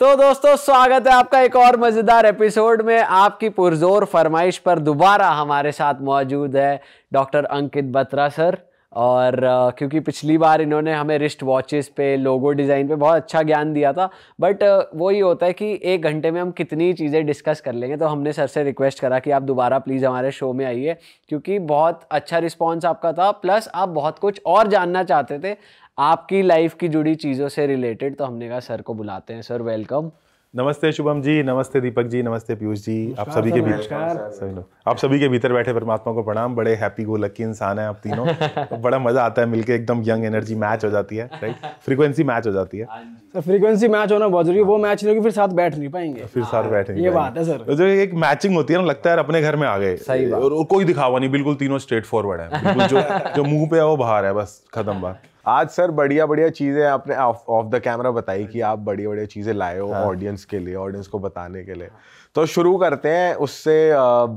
तो दोस्तों स्वागत है आपका एक और मज़ेदार एपिसोड में आपकी पुरजोर फरमाइश पर दोबारा हमारे साथ मौजूद है डॉक्टर अंकित बत्रा सर और क्योंकि पिछली बार इन्होंने हमें रिस्ट वॉचेस पे लोगो डिज़ाइन पे बहुत अच्छा ज्ञान दिया था बट वो ये होता है कि एक घंटे में हम कितनी चीज़ें डिस्कस कर लेंगे तो हमने सर से रिक्वेस्ट करा कि आप दोबारा प्लीज़ हमारे शो में आइए क्योंकि बहुत अच्छा रिस्पॉन्स आपका था प्लस आप बहुत कुछ और जानना चाहते थे आपकी लाइफ की जुड़ी चीज़ों से रिलेटेड तो हमने कहा सर को बुलाते हैं सर वेलकम नमस्ते शुभम जी नमस्ते दीपक जी नमस्ते पीयूष जी आप सभी के बीच सभी लोग आप सभी के भीतर बैठे परमात्मा को प्रणाम बड़े हैप्पी गो लक्की इंसान है आप तीनों तो बड़ा मजा आता है मिलके एकदम यंग एनर्जी मैच हो जाती है राइट फ्रीक्वेंसी मैच हो जाती है हाँ सर फ्रीक्वेंसी मैच होना बहुत जरूरी है वो मैच नहीं होगी फिर साथ बैठ नहीं पाएंगे फिर साथ हाँ, बैठ ये बात है सर जो एक मैचिंग होती है ना लगता है अपने घर में आ गए और कोई दिखावा नहीं बिल्कुल तीनों स्ट्रेट फॉरवर्ड है जो मुंह पे है वो बाहर है बस खत्म बात आज सर बढ़िया बढ़िया चीज़ें आपने ऑफ द कैमरा बताई कि हाँ आप बढ़िया बढ़िया चीज़ें लाए हो ऑडियंस हाँ। के लिए ऑडियंस को बताने के लिए तो शुरू करते हैं उससे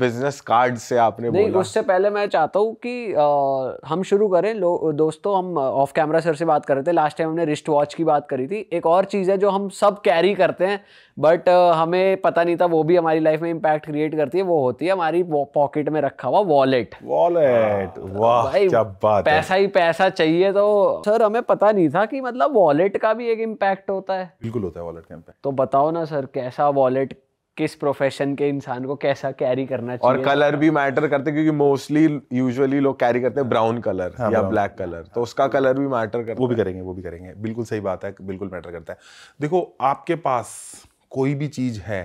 बिजनेस कार्ड से आपने नहीं, बोला उससे पहले मैं चाहता हूँ कि आ, हम शुरू करें दोस्तों हम ऑफ कैमरा सर से बात कर रहे थे लास्ट टाइम हमने रिस्ट वॉच की बात करी थी एक और चीज़ है जो हम सब कैरी करते हैं बट हमें पता नहीं था वो भी हमारी लाइफ में इम्पैक्ट क्रिएट करती है वो होती है हमारी पॉकेट में रखा हुआ वॉलेट वॉलेट हाँ, वाह क्या बात पैसा ही पैसा चाहिए तो सर हमें पता नहीं था कि मतलब वॉलेट का भी एक इम्पैक्ट होता है बिल्कुल होता है वॉलेट का इम्पैक्ट तो बताओ ना सर कैसा वॉलेट किस प्रोफेशन के इंसान को कैसा कैरी करना चाहिए और कलर भी मैटर करते हैं क्योंकि मोस्टली यूजुअली लोग कैरी करते हैं ब्राउन कलर हाँ, या ब्लैक कलर तो उसका कलर भी मैटर करता वो भी करेंगे वो भी करेंगे बिल्कुल सही बात है बिल्कुल मैटर करता है देखो आपके पास कोई भी चीज़ है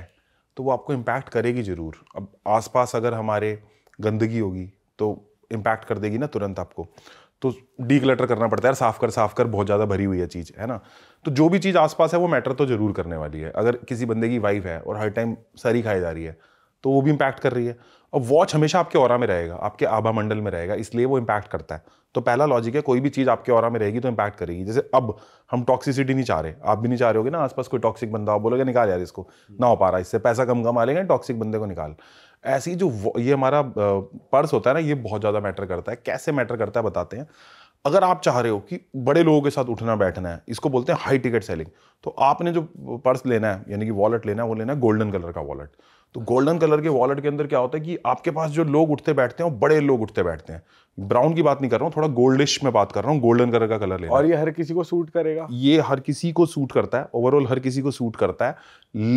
तो वो आपको इम्पैक्ट करेगी ज़रूर अब आसपास अगर हमारे गंदगी होगी तो इम्पैक्ट कर देगी ना तुरंत आपको तो डी करना पड़ता है यार साफ कर साफ कर बहुत ज़्यादा भरी हुई है चीज़ है ना तो जो भी चीज़ आसपास है वो मैटर तो ज़रूर करने वाली है अगर किसी बंदे की वाइफ है और हर टाइम सरी खाई जा रही है तो वो भी इम्पैक्ट कर रही है और वॉच हमेशा आपके और में रहेगा आपके आभा मंडल में रहेगा इसलिए वो इम्पैक्ट करता है तो पहला लॉजिक है कोई भी चीज़ आपके और में रहेगी तो इम्पैक्ट करेगी जैसे अब हम टॉक्सिसिटी नहीं चाह रहे आप भी नहीं चाह रहे होगे ना आसपास कोई टॉक्सिक बंदा आप बोलोगे निकाल यार इसको ना हो पा रहा है इससे पैसा कम कमा लेंगे टॉक्सिक बंदे को निकाल ऐसी जो ये हमारा पर्स होता है ना ये बहुत ज़्यादा मैटर करता है कैसे मैटर करता है बताते हैं अगर आप चाह रहे हो कि बड़े लोगों के साथ उठना बैठना है इसको बोलते हैं हाई टिकट सेलिंग तो आपने जो पर्स लेना है यानी कि वॉलेट लेना है वो लेना है गोल्डन कलर का वॉलेट तो गोल्डन कलर के वॉलेट के अंदर क्या होता है कि आपके पास जो लोग उठते बैठते हैं वो बड़े लोग उठते बैठते हैं ब्राउन की बात नहीं कर रहा हूँ थोड़ा गोल्डिश में बात कर रहा हूँ गोल्डन कलर का कलर लेना और ये हर किसी को सूट करेगा ये हर किसी को सूट करता है ओवरऑल हर किसी को सूट करता है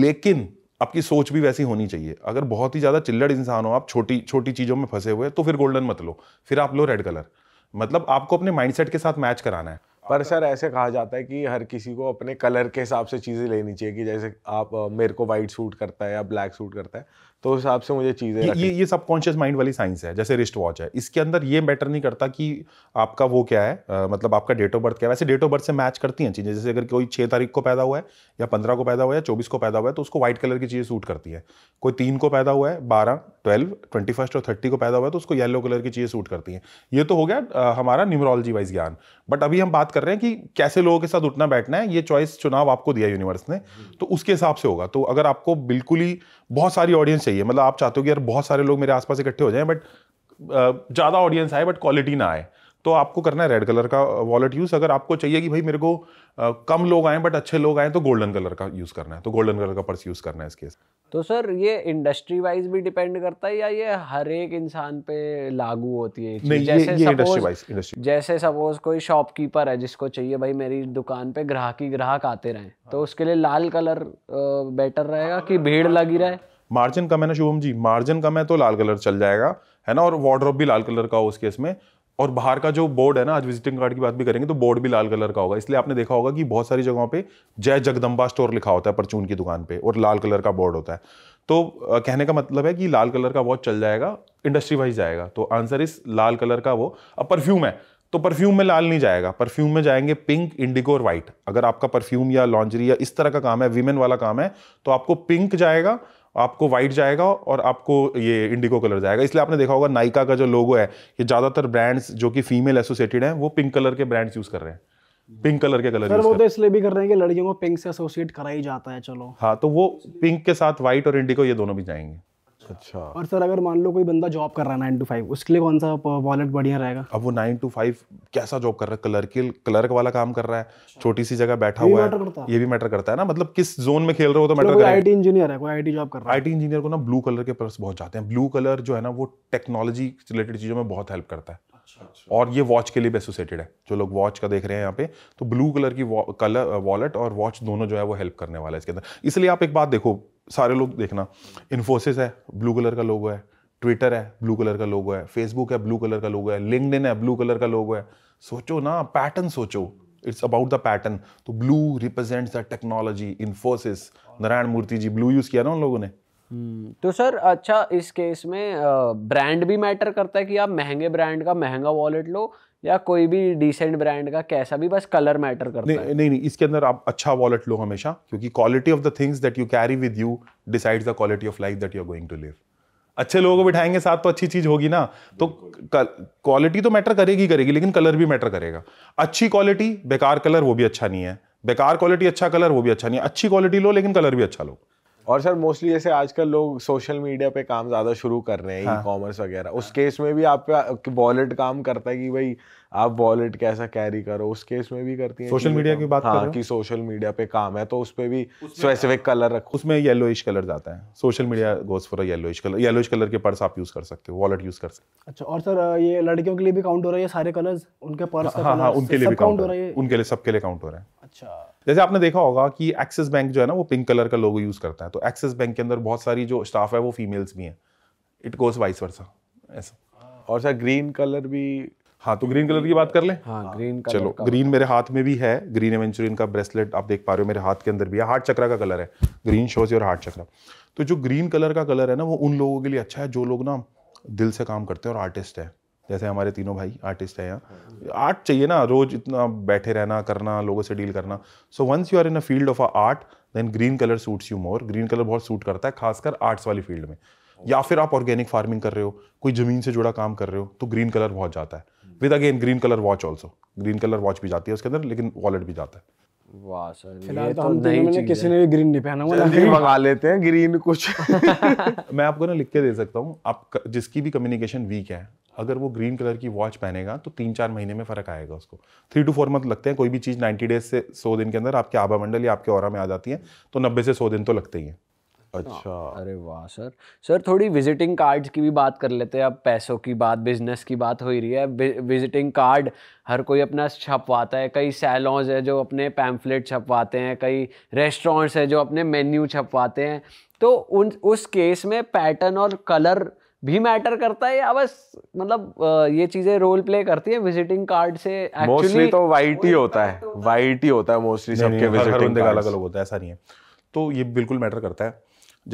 लेकिन आपकी सोच भी वैसी होनी चाहिए अगर बहुत ही ज़्यादा चिल्लड़ इंसान हो आप छोटी छोटी चीज़ों में फंसे हुए तो फिर गोल्डन मत लो फिर आप लो रेड कलर मतलब आपको अपने माइंडसेट के साथ मैच कराना है पर सर ऐसे कहा जाता है कि हर किसी को अपने कलर के हिसाब से चीज़ें लेनी चाहिए कि जैसे आप मेरे को वाइट सूट करता है या ब्लैक सूट करता है तो उस हिसाब से मुझे चीज़ें ये, ये ये सबकॉन्शियस माइंड वाली साइंस है जैसे रिस्ट वॉच है इसके अंदर ये मैटर नहीं करता कि आपका वो क्या है आ, मतलब आपका डेट ऑफ बर्थ क्या है वैसे डेट ऑफ बर्थ से मैच करती हैं चीज़ें जैसे अगर कोई छः तारीख को पैदा हुआ है या पंद्रह को पैदा हुआ है या चौबीस को पैदा हुआ है तो उसको व्हाइट कलर की चीज़ें सूट करती है कोई तीन को पैदा हुआ है बारह ट्वेल्व ट्वेंटी फर्स्ट और थर्टी को पैदा हुआ है तो उसको येलो कलर की चीज़ें सूट करती हैं ये तो हो गया हमारा न्यूमरोलॉजी वाइज ज्ञान बट अभी हम बात कर रहे हैं कि कैसे लोगों के साथ उठना बैठना है ये चॉइस चुनाव आपको दिया यूनिवर्स ने तो उसके हिसाब से होगा तो अगर आपको बिल्कुल ही बहुत सारी ऑडियंस चाहिए मतलब आप चाहते हो कि यार बहुत सारे लोग मेरे आसपास इकट्ठे हो जाएं बट ज़्यादा ऑडियंस आए बट क्वालिटी ना आए तो आपको करना है रेड कलर का वॉलेट यूज़ अगर आपको चाहिए कि भाई मेरे को आ, कम लोग आएँ बट अच्छे लोग आएँ तो गोल्डन कलर का यूज़ करना है तो गोल्डन कलर का पर्स यूज़ करना है इसके तो सर ये इंडस्ट्री वाइज भी डिपेंड करता है या ये हर एक इंसान पे लागू होती है नहीं जैसे ये, ये इंडस्ट्री वाइज इंडस्ट्री जैसे सपोज कोई शॉपकीपर है जिसको चाहिए भाई मेरी दुकान पे ग्राहक ही ग्राहक आते रहे तो हाँ। तो उसके लिए लाल कलर बेटर रहेगा कि भीड़ लगी रहे मार्जिन कम है ना शुभम जी मार्जिन कम है तो लाल कलर चल जाएगा है ना और वार्ड्रॉप भी लाल कलर का हो उस केस में और बाहर का जो बोर्ड है ना आज विजिटिंग कार्ड की बात भी करेंगे तो बोर्ड भी लाल कलर का होगा इसलिए आपने देखा होगा कि बहुत सारी जगहों पे जय जगदम्बा स्टोर लिखा होता है परचून की दुकान पे और लाल कलर का बोर्ड होता है तो कहने का मतलब है कि लाल कलर का वॉच चल जाएगा इंडस्ट्री वाइज जाएगा तो आंसर इस लाल कलर का वो अब परफ्यूम है तो परफ्यूम में लाल नहीं जाएगा परफ्यूम में जाएंगे पिंक इंडिगो और वाइट अगर आपका परफ्यूम या लॉन्जरी या इस तरह का काम है वीमेन वाला काम है तो आपको पिंक जाएगा आपको वाइट जाएगा और आपको ये इंडिगो कलर जाएगा इसलिए आपने देखा होगा नाइका का जो लोगो है ये ज़्यादातर ब्रांड्स जो कि फीमेल एसोसिएटेड हैं वो पिंक कलर के ब्रांड्स यूज़ कर रहे हैं पिंक कलर के कलर सर वो तो इसलिए भी कर रहे हैं कि लड़कियों को पिंक से एसोसिएट करा ही जाता है चलो हाँ तो वो पिंक के साथ व्हाइट और इंडिगो ये दोनों भी जाएंगे अच्छा और सर अगर मान लो कोई बंदा जॉब कर रहा है नाइन टू फाइव उसके लिए कौन सा वॉलेट uh, बढ़िया रहेगा अब वो नाइन टू फाइव कैसा जॉब कर रहा है क्लर्क क्लर्क वाला काम कर रहा है अच्छा। छोटी सी जगह बैठा हुआ है ये भी मैटर करता है ना मतलब किस जोन में खेल रहे हो तो मैटर आई टी इंजीनियर है कोई आई टी जॉब कर रहा है आई टी इंजीनियर को ना ब्लू कलर के पर्स बहुत जाते हैं ब्लू कलर जो है ना वो टेक्नोलॉजी रिलेटेड चीज़ों में बहुत हेल्प करता है अच्छा, अच्छा। और ये वॉच के लिए भी एसोसिएटेड है जो लोग वॉच का देख रहे हैं यहाँ पे तो ब्लू कलर की कलर वॉलेट uh, और वॉच दोनों जो है वो हेल्प करने वाला है इसके अंदर इसलिए आप एक बात देखो सारे लोग देखना इन्फोसिस है ब्लू कलर का लोगो है ट्विटर है ब्लू कलर का लोगो है फेसबुक है ब्लू कलर का लोगो है लिंकड है ब्लू कलर का लोगो है सोचो ना पैटर्न सोचो इट्स अबाउट द पैटर्न तो blue represents the technology Infosys Narayana Murthy ji blue use किया ना उन लोगों ने हम्म, तो सर अच्छा इस केस में ब्रांड भी मैटर करता है कि आप महंगे ब्रांड का महंगा वॉलेट लो या कोई भी डिसेंट ब्रांड का कैसा भी बस कलर मैटर करता नहीं, है नहीं नहीं इसके अंदर आप अच्छा वॉलेट लो हमेशा क्योंकि quality of the things that you carry with you decides the quality of life that you are going to live अच्छे लोगों को बिठाएंगे साथ तो अच्छी चीज होगी ना तो क्वालिटी तो मैटर करेगी करेगी लेकिन कलर भी मैटर करेगा अच्छी क्वालिटी बेकार कलर वो भी अच्छा नहीं है बेकार क्वालिटी अच्छा कलर वो भी अच्छा नहीं है अच्छी क्वालिटी लो लेकिन कलर भी अच्छा लो और सर मोस्टली जैसे आजकल लोग सोशल मीडिया पे काम ज़्यादा शुरू कर रहे हैं ई हाँ। कॉमर्स वगैरह उस केस में भी आप वॉलेट काम करता है कि भाई आप वॉलेट कैसा कैरी करो उस केस में भी करती है सोशल मीडिया की बात हाँ कि सोशल मीडिया पे काम है तो उस पर भी स्पेसिफिक कलर हाँ। रखो उसमें येलोइश कलर जाता है social media goes for yellowish colour yellowish colour के पर्स आप यूज़ कर सकते हो वॉलेट यूज़ कर सकते हो अच्छा और सर ये लड़कियों के लिए भी काउंट हो रहा है सारे कलर्स उनके पर्स हाँ, उनके लिए भी काउंट हो रहा है उनके लिए सबके लिए काउंट हो रहा है अच्छा जैसे आपने देखा होगा कि एक्सिस बैंक जो है ना वो पिंक कलर का लोगो यूज़ करता है तो एक्सिस बैंक के अंदर बहुत सारी जो स्टाफ है वो फीमेल्स भी हैं इट गोज वाइस वर्सा ऐसा और सर ग्रीन कलर भी हाँ तो ग्रीन कलर की बात कर ले हाँ, ग्रीन कलर चलो ग्रीन मेरे हाथ में भी है ग्रीन एवेंचुर का ब्रेसलेट आप देख पा रहे हो मेरे हाथ के अंदर भी है हार्ट चक्रा का कलर है ग्रीन शोज और हार्ट चक्रा तो जो ग्रीन कलर का कलर है ना वो उन लोगों के लिए अच्छा है जो लोग ना दिल से काम करते हैं और आर्टिस्ट है जैसे हमारे तीनों भाई आर्टिस्ट हैं यहाँ आर्ट चाहिए ना रोज इतना बैठे रहना करना लोगों से डील करना so once you are in a field of a art then green colour suits you more green colour बहुत सूट करता है खासकर आर्ट्स वाली फील्ड में या फिर आप ऑर्गेनिक फार्मिंग कर रहे हो कोई ज़मीन से जुड़ा काम कर रहे हो तो ग्रीन कलर बहुत जाता है with again green colour watch also green colour watch भी जाती है उसके अंदर लेकिन वॉलेट भी जाता है वाह सर फिलहाल तो, तो हम नहीं मैंने किसी ने भी ग्रीन नहीं पहना हुआ मंगा लेते हैं ग्रीन कुछ मैं आपको ना लिख के दे सकता हूँ आप जिसकी भी कम्युनिकेशन वीक है अगर वो ग्रीन कलर की वॉच पहनेगा तो तीन चार महीने में फ़र्क आएगा उसको थ्री टू फोर मंथ लगते हैं कोई भी चीज़ नाइन्टी डेज से सौ दिन के अंदर आपके आभा मंडल या आपके और में आ जाती है तो नब्बे से सौ दिन तो लगते ही हैं अच्छा अरे वाह सर सर थोड़ी विजिटिंग कार्ड्स की भी बात कर लेते हैं अब पैसों की बात बिजनेस की बात हो ही रही है विजिटिंग कार्ड हर कोई अपना छपवाता है कई सैलॉन्स है जो अपने पैम्फलेट छपवाते हैं कई रेस्टोरेंट्स हैं जो अपने मेन्यू छपवाते हैं तो उन उस केस में पैटर्न और कलर भी मैटर करता है या बस मतलब ये चीजें रोल प्ले करती तो है विजिटिंग कार्ड से मोस्टली तो वाइट ही होता है वाइट ही होता है मोस्टली सबके विजिटिंग का अलग अलग होता है ऐसा नहीं है तो ये बिल्कुल मैटर करता है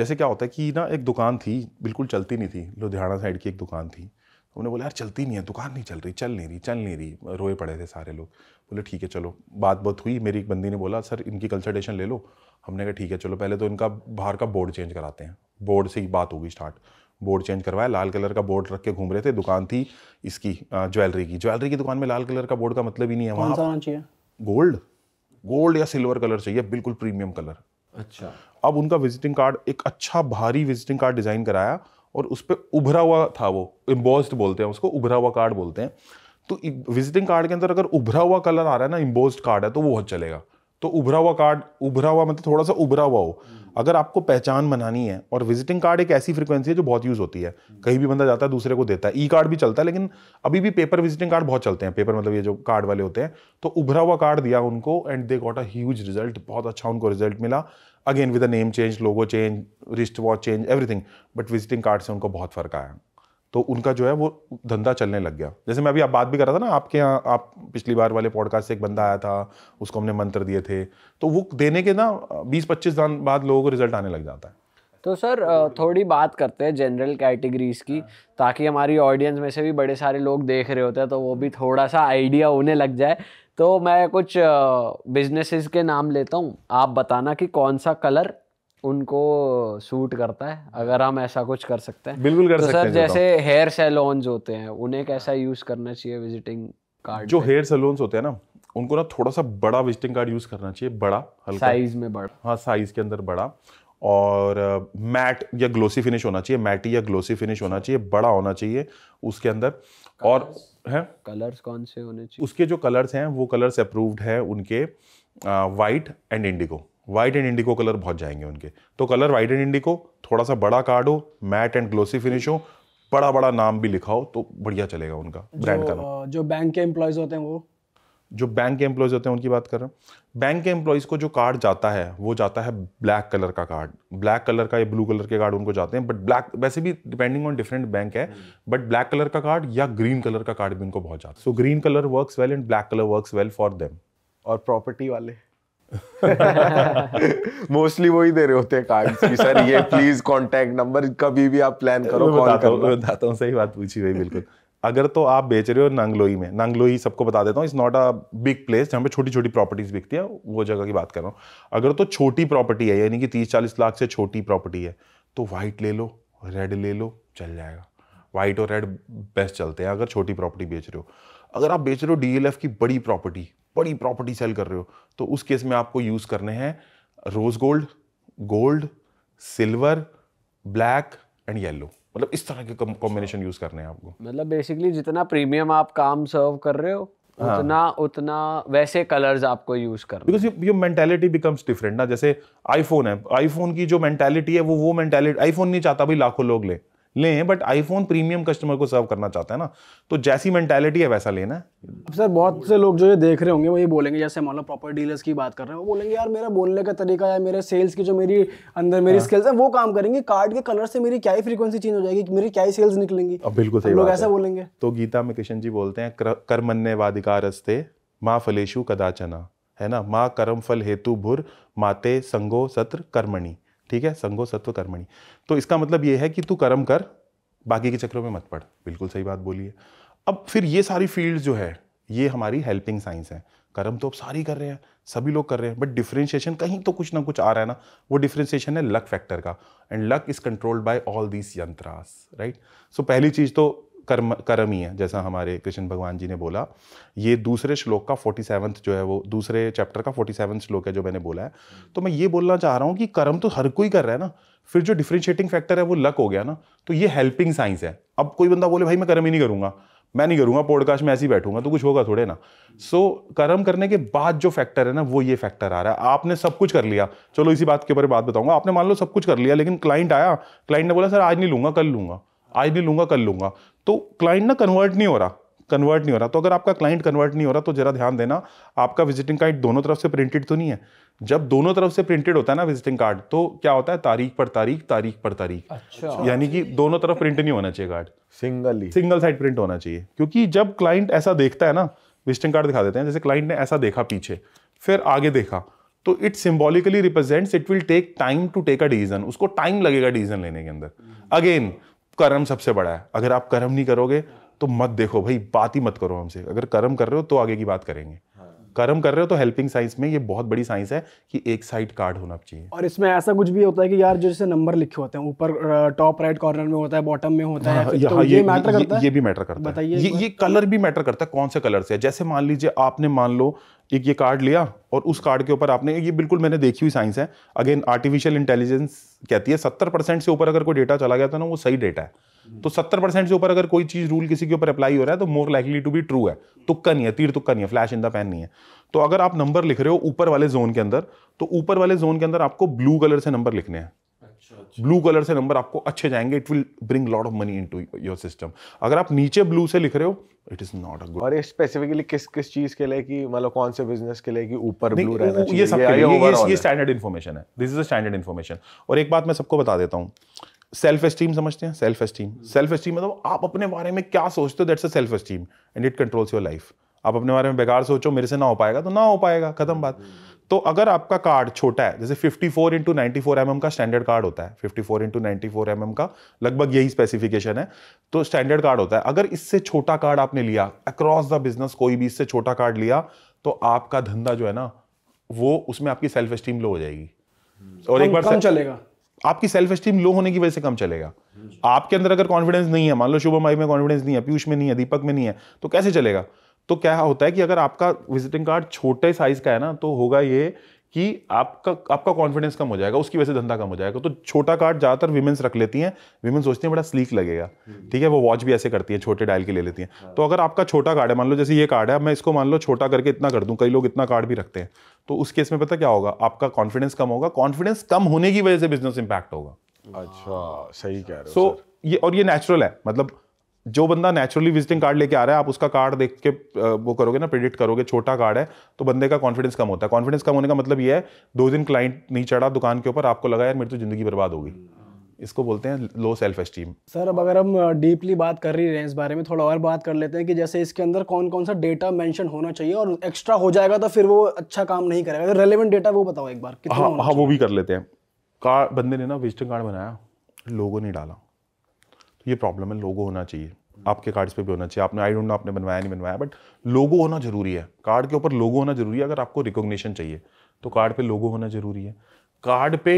जैसे क्या होता है कि ना एक दुकान थी बिल्कुल चलती नहीं थी लुधियाना साइड की एक दुकान थी उन्होंने बोला यार चलती नहीं है दुकान नहीं चल रही चल नहीं रही चल नहीं रही रोए पड़े थे सारे लोग बोले ठीक है चलो बात बहुत हुई मेरी एक बंदी ने बोला सर इनकी कंसल्टेशन ले लो हमने कहा ठीक है चलो पहले तो इनका बाहर का बोर्ड चेंज कराते हैं बोर्ड से ही बात होगी स्टार्ट बोर्ड चेंज करवाया लाल कलर का बोर्ड रख के घूम रहे थे दुकान थी इसकी ज्वेलरी की ज्वेलरी की दुकान में लाल कलर का बोर्ड का मतलब ही नहीं है वहाँ चाहिए गोल्ड गोल्ड या सिल्वर कलर चाहिए बिल्कुल प्रीमियम कलर अच्छा अब उनका विजिटिंग कार्ड एक अच्छा भारी विजिटिंग कार्ड डिज़ाइन कराया और उस पर उभरा हुआ था वो इम्बोस्ड बोलते हैं उसको उभरा हुआ कार्ड बोलते हैं तो विजिटिंग कार्ड के अंदर अगर उभरा हुआ कलर आ रहा है ना इम्बोस्ड कार्ड है तो वो बहुत चलेगा तो उभरा हुआ कार्ड उभरा हुआ मतलब थोड़ा सा उभरा हुआ हो अगर आपको पहचान बनानी है और विजिटिंग कार्ड एक ऐसी फ्रीक्वेंसी है जो बहुत यूज़ होती है कहीं भी बंदा जाता है दूसरे को देता है ई कार्ड भी चलता है लेकिन अभी भी पेपर विजिटिंग कार्ड बहुत चलते हैं पेपर मतलब ये जो कार्ड वाले होते हैं तो उभरा हुआ कार्ड दिया उनको and they got a huge result बहुत अच्छा उनको रिजल्ट मिला again with a name change logo change wrist watch change everything but visiting card से उनको बहुत फ़र्क आया तो उनका जो है वो धंधा चलने लग गया जैसे मैं अभी आप बात भी कर रहा था ना आपके यहाँ आप पिछली बार वाले पॉडकास्ट से एक बंदा आया था उसको हमने मंत्र दिए थे तो वो देने के ना बीस पच्चीस दिन बाद लोगों को रिजल्ट आने लग जाता है तो सर थोड़ी बात करते हैं जनरल कैटेगरीज की हाँ। ताकि हमारी ऑडियंस में से भी बड़े सारे लोग देख रहे होते हैं तो वो भी थोड़ा सा आइडिया होने लग जाए तो मैं कुछ बिजनेसेस के नाम लेता हूँ आप बताना कि कौन सा कलर उनको सूट करता है अगर हम ऐसा कुछ कर सकते हैं बिल्कुल कर तो सकते हैं जैसे हेयर सैलॉन्स होते हैं उन्हें कैसा यूज करना चाहिए विजिटिंग कार्ड जो हेयर सैलून्स होते हैं ना उनको ना थोड़ा सा बड़ा विजिटिंग कार्ड यूज करना चाहिए बड़ा हल्का साइज में बड़ा हाँ साइज के अंदर बड़ा और मैट uh, या ग्लोसी फिनिश होना चाहिए मैटी या ग्लोसी फिनिश होना चाहिए बड़ा होना चाहिए उसके अंदर colors, और है कलर्स कौन से होने चाहिए उसके जो कलर्स हैं वो कलर्स अप्रूव्ड हैं उनके white and indigo white and indigo colour बहुत जाएंगे उनके तो कलर वाइट एंड इंडिको थोड़ा सा बड़ा कार्ड हो मैट एंड ग्लोसी फिनिश हो बड़ा बड़ा नाम भी लिखा हो तो बढ़िया चलेगा उनका ब्रांड का नाम जो बैंक के एम्प्लॉयज होते हैं वो जो बैंक के एम्प्लॉयज होते हैं उनकी बात कर रहा हूँ बैंक के एम्प्लॉयज़ को जो कार्ड जाता है वो जाता है ब्लैक कलर का कार्ड ब्लैक कलर का या ब्लू कलर के कार्ड उनको जाते हैं बट ब्लैक वैसे भी डिपेंडिंग ऑन डिफरेंट बैंक है बट ब्लैक कलर का कार्ड या ग्रीन कलर का कार्ड भी उनको बहुत जाता है so green colour works well and black colour works well for them और प्रॉपर्टी वाले मोस्टली वही दे रहे होते हैं कार्ड्स कि सर ये प्लीज कांटेक्ट नंबर कभी भी आप प्लान करो कॉल करो बताता हूँ सही बात पूछी भाई बिल्कुल अगर तो आप बेच रहे हो नांगलोई में नांगलोई सबको बता देता हूँ is not a big place जहाँ पे छोटी छोटी प्रॉपर्टीज बिकती है वो जगह की बात कर रहा हूँ अगर तो छोटी प्रॉपर्टी है यानी कि तीस चालीस लाख से छोटी प्रॉपर्टी है तो व्हाइट ले लो रेड ले लो चल जाएगा व्हाइट और रेड बेस्ट चलते हैं अगर छोटी प्रॉपर्टी बेच रहे हो अगर आप बेच रहे हो डी की बड़ी प्रॉपर्टी बड़ी प्रॉपर्टी सेल कर रहे हो तो उस केस में आपको यूज़ करने हैं rose gold gold silver black and yellow मतलब इस तरह के कॉम्बिनेशन यूज़ करने हैं आपको मतलब बेसिकली जितना प्रीमियम आप काम सर्व कर रहे हो उतना हाँ. उतना वैसे कलर्स आपको यूज करना बिकॉज ये मेंटेलिटी बिकम्स डिफरेंट ना जैसे आईफोन है आईफोन की जो मेंटेलिटी है वो वो मेंटेलिटी आईफोन नहीं चाहता भाई लाखों लोग ले लें बट आईफोन प्रीमियम कस्टमर को सर्व करना चाहते हैं ना तो जैसी मैंटेलिटी है वैसा लेना है सर बहुत से लोग जो ये देख रहे होंगे वो ये बोलेंगे जैसे मान लो प्रॉपर डीलर्स की बात कर रहे हैं वो बोलेंगे यार मेरा बोलने का तरीका या मेरे सेल्स की जो मेरी अंदर मेरी स्किल्स हाँ। है वो काम करेंगे कार्ड के कलर से मेरी क्या ही फ्रीक्वेंसी चेंज हो जाएगी मेरी क्या ही सेल्स निकलेंगी अब बिल्कुल सही लोग ऐसा बोलेंगे तो गीता में किशन जी बोलते हैं कर्मन्य वाधिकार रस्ते माँ फलेशु कदाचना है ना माँ कर्म फल हेतु भुर माते संगो सत्र कर्मणी ठीक है संगो सत्व कर्मणी तो इसका मतलब ये है कि तू कर्म कर बाकी के चक्रों में मत पढ़ बिल्कुल सही बात बोलिए अब फिर ये सारी फील्ड जो है ये हमारी हेल्पिंग साइंस है कर्म तो अब सारी कर रहे हैं सभी लोग कर रहे हैं बट डिफ्रेंशिएशन कहीं तो कुछ ना कुछ आ रहा है ना वो डिफ्रेंशिएशन है लक फैक्टर का and luck is controlled by all these yantras right so पहली चीज़ तो कर्म ही है जैसा हमारे कृष्ण भगवान जी ने बोला ये दूसरे श्लोक का फोर्टी सेवन्थ जो है वो दूसरे चैप्टर का फोर्टी सेवन श्लोक है जो मैंने बोला है तो मैं ये बोलना चाह रहा हूँ कि कर्म तो हर कोई कर रहा है ना फिर जो डिफ्रेंशिएटिंग फैक्टर है वो लक हो गया ना तो ये हेल्पिंग साइंस है अब कोई बंदा बोले भाई मैं कर्म ही नहीं करूंगा मैं नहीं करूंगा पॉडकास्ट में ऐसे ही बैठूंगा तो कुछ होगा थोड़े ना सो so, कर्म करने के बाद जो फैक्टर है ना वो ये फैक्टर आ रहा है आपने सब कुछ कर लिया चलो इसी बात के ऊपर बात बताऊंगा आपने मान लो सब कुछ कर लिया लेकिन क्लाइंट आया क्लाइंट ने बोला सर आज नहीं लूंगा कल लूंगा आज नहीं लूंगा कल लूंगा तो क्लाइंट ना कन्वर्ट नहीं हो रहा कन्वर्ट नहीं हो रहा तो अगर आपका क्लाइंट कन्वर्ट नहीं हो रहा तो जरा ध्यान देना आपका विजिटिंग कार्ड दोनों तरफ से प्रिंटेड तो नहीं है जब दोनों तरफ से प्रिंटेड होता है ना विजिटिंग कार्ड तो क्या होता है तारीख पर तारीख तारीख पर तारीख अच्छा यानी कि दोनों तरफ प्रिंट नहीं होना चाहिए card single single side print होना चाहिए क्योंकि जब क्लाइंट ऐसा देखता है ना विजिटिंग कार्ड दिखा देते हैं जैसे क्लाइंट ने ऐसा देखा पीछे फिर आगे देखा तो it symbolically represents it will take time to take a decision उसको टाइम लगेगा डिसीजन लेने के अंदर अगेन कर्म सबसे बड़ा है अगर आप कर्म नहीं करोगे तो मत देखो भाई बात ही मत करो हमसे अगर कर्म कर रहे हो तो आगे की बात करेंगे हाँ। कर्म कर रहे हो तो हेल्पिंग साइंस में ये बहुत बड़ी साइंस है कि एक साइड कार्ड होना चाहिए और इसमें ऐसा कुछ भी होता है कि यार जैसे नंबर लिखे होते हैं ऊपर टॉप राइट कॉर्नर में होता है बॉटम में होता है हाँ, हाँ, तो ये, ये मैटर करता है ये भी मैटर करता है ये, ये कलर भी मैटर करता है कौन से कलर से है जैसे मान लीजिए आपने मान लो एक ये कार्ड लिया और उस कार्ड के ऊपर आपने ये बिल्कुल मैंने देखी हुई साइंस है अगेन आर्टिफिशियल इंटेलिजेंस कहती है सत्तर परसेंट से ऊपर अगर कोई डेटा चला गया तो ना वो सही डेटा है तो सत्तर परसेंट से ऊपर अगर कोई चीज़ रूल किसी के ऊपर अप्लाई हो रहा है तो more likely to be true है तुक्का नहीं है तीर तुक्का नहीं है फ्लैश इन द पैन नहीं है तो अगर आप नंबर लिख रहे हो ऊपर वाले जोन के अंदर तो ऊपर वाले जोन के अंदर आपको ब्लू कलर से नंबर लिखने हैं ब्लू कलर से नंबर आपको अच्छे जाएंगे it will bring lot of money into your system अगर आप नीचे ब्लू से लिख रहे हो it is not a good और स्पेसिफिकली किस किस चीज के लिए कि मतलब कौन से बिजनेस के लिए कि ऊपर ब्लू रहना चाहिए ये सब ये, ये, ये, ये स्टैंडर्ड इन्फॉर्मेशन है this is a standard information और एक बात मैं सबको बता देता हूँ सेल्फ एस्टीम समझते हैं सेल्फ एस्टीम सेल्फ एस्टीम मतलब आप अपने बारे में क्या सोचते हो that's a self esteem and it controls your life आप अपने बारे में बेकार सोचो मेरे से ना हो पाएगा तो ना हो पाएगा खत्म बात hmm. तो अगर आपका कार्ड छोटा है जैसे 54 फोर इंटू नाइन्टी mm का स्टैंडर्ड कार्ड होता है 54 फोर इंटू नाइन्टी mm का लगभग यही स्पेसिफिकेशन है तो स्टैंडर्ड कार्ड होता है अगर इससे छोटा कार्ड आपने लिया अक्रॉस द बिजनेस कोई भी इससे छोटा कार्ड लिया तो आपका धंधा जो है ना वो उसमें आपकी सेल्फ स्टीम लो हो जाएगी hmm. और एक बार कम चलेगा आपकी सेल्फ स्टीम लो होने की वजह से कम चलेगा hmm. आपके अंदर अगर कॉन्फिडेंस नहीं है मान लो शुभम भाई में कॉन्फिडेंस नहीं है पीयूष में नहीं है दीपक में नहीं है तो कैसे चलेगा तो क्या होता है कि अगर आपका विजिटिंग कार्ड छोटे साइज का है ना तो होगा ये कि आपका आपका कॉन्फिडेंस कम हो जाएगा उसकी वजह से धंधा कम हो जाएगा तो छोटा कार्ड ज़्यादातर वीमेंस रख लेती हैं वीमेन सोचती हैं बड़ा स्लीक लगेगा हम्म। ठीक है वो वॉच भी ऐसे करती हैं छोटे डायल के ले लेती हैं हाँ। तो अगर आपका छोटा कार्ड है मान लो जैसे ये कार्ड है मैं इसको मान लो छोटा करके इतना कर दूं कई लोग इतना कार्ड भी रखते हैं तो उस केस में पता क्या होगा आपका कॉन्फिडेंस कम होगा कॉन्फिडेंस कम होने की वजह से बिजनेस इंपैक्ट होगा अच्छा सही कह रहे हो सो ये और ये नेचुरल है मतलब जो बंदा नेचुरली विजिटिंग कार्ड लेके आ रहा है आप उसका कार्ड देख के वो करोगे ना प्रिडिक्ट करोगे छोटा कार्ड है तो बंदे का कॉन्फिडेंस कम होता है कॉन्फिडेंस कम होने का मतलब ये है दो दिन क्लाइंट नहीं चढ़ा दुकान के ऊपर आपको लगा यार मेरी तो ज़िंदगी बर्बाद होगी इसको बोलते हैं लो सेल्फ एस्टीम सर अब अगर हम डीपली बात कर रही हैं इस बारे में थोड़ा और बात कर लेते हैं कि जैसे इसके अंदर कौन कौन सा डेटा मेंशन होना चाहिए और एक्स्ट्रा हो जाएगा तो फिर वो अच्छा काम नहीं करेगा रेलिवेंट डेटा वो बताओ एक बार हाँ हाँ वो भी कर लेते हैं कार बंदे ने ना विजिटिंग कार्ड बनाया लोगों ने डाला तो ये प्रॉब्लम है लोगो होना चाहिए आपके कार्ड्स पे भी होना चाहिए आपने आई डोंट नो आपने बनवाया नहीं बनवाया बट लोगो होना जरूरी है कार्ड के ऊपर लोगो होना जरूरी है अगर आपको रिकॉग्निशन चाहिए तो कार्ड पे लोगो होना जरूरी है कार्ड पे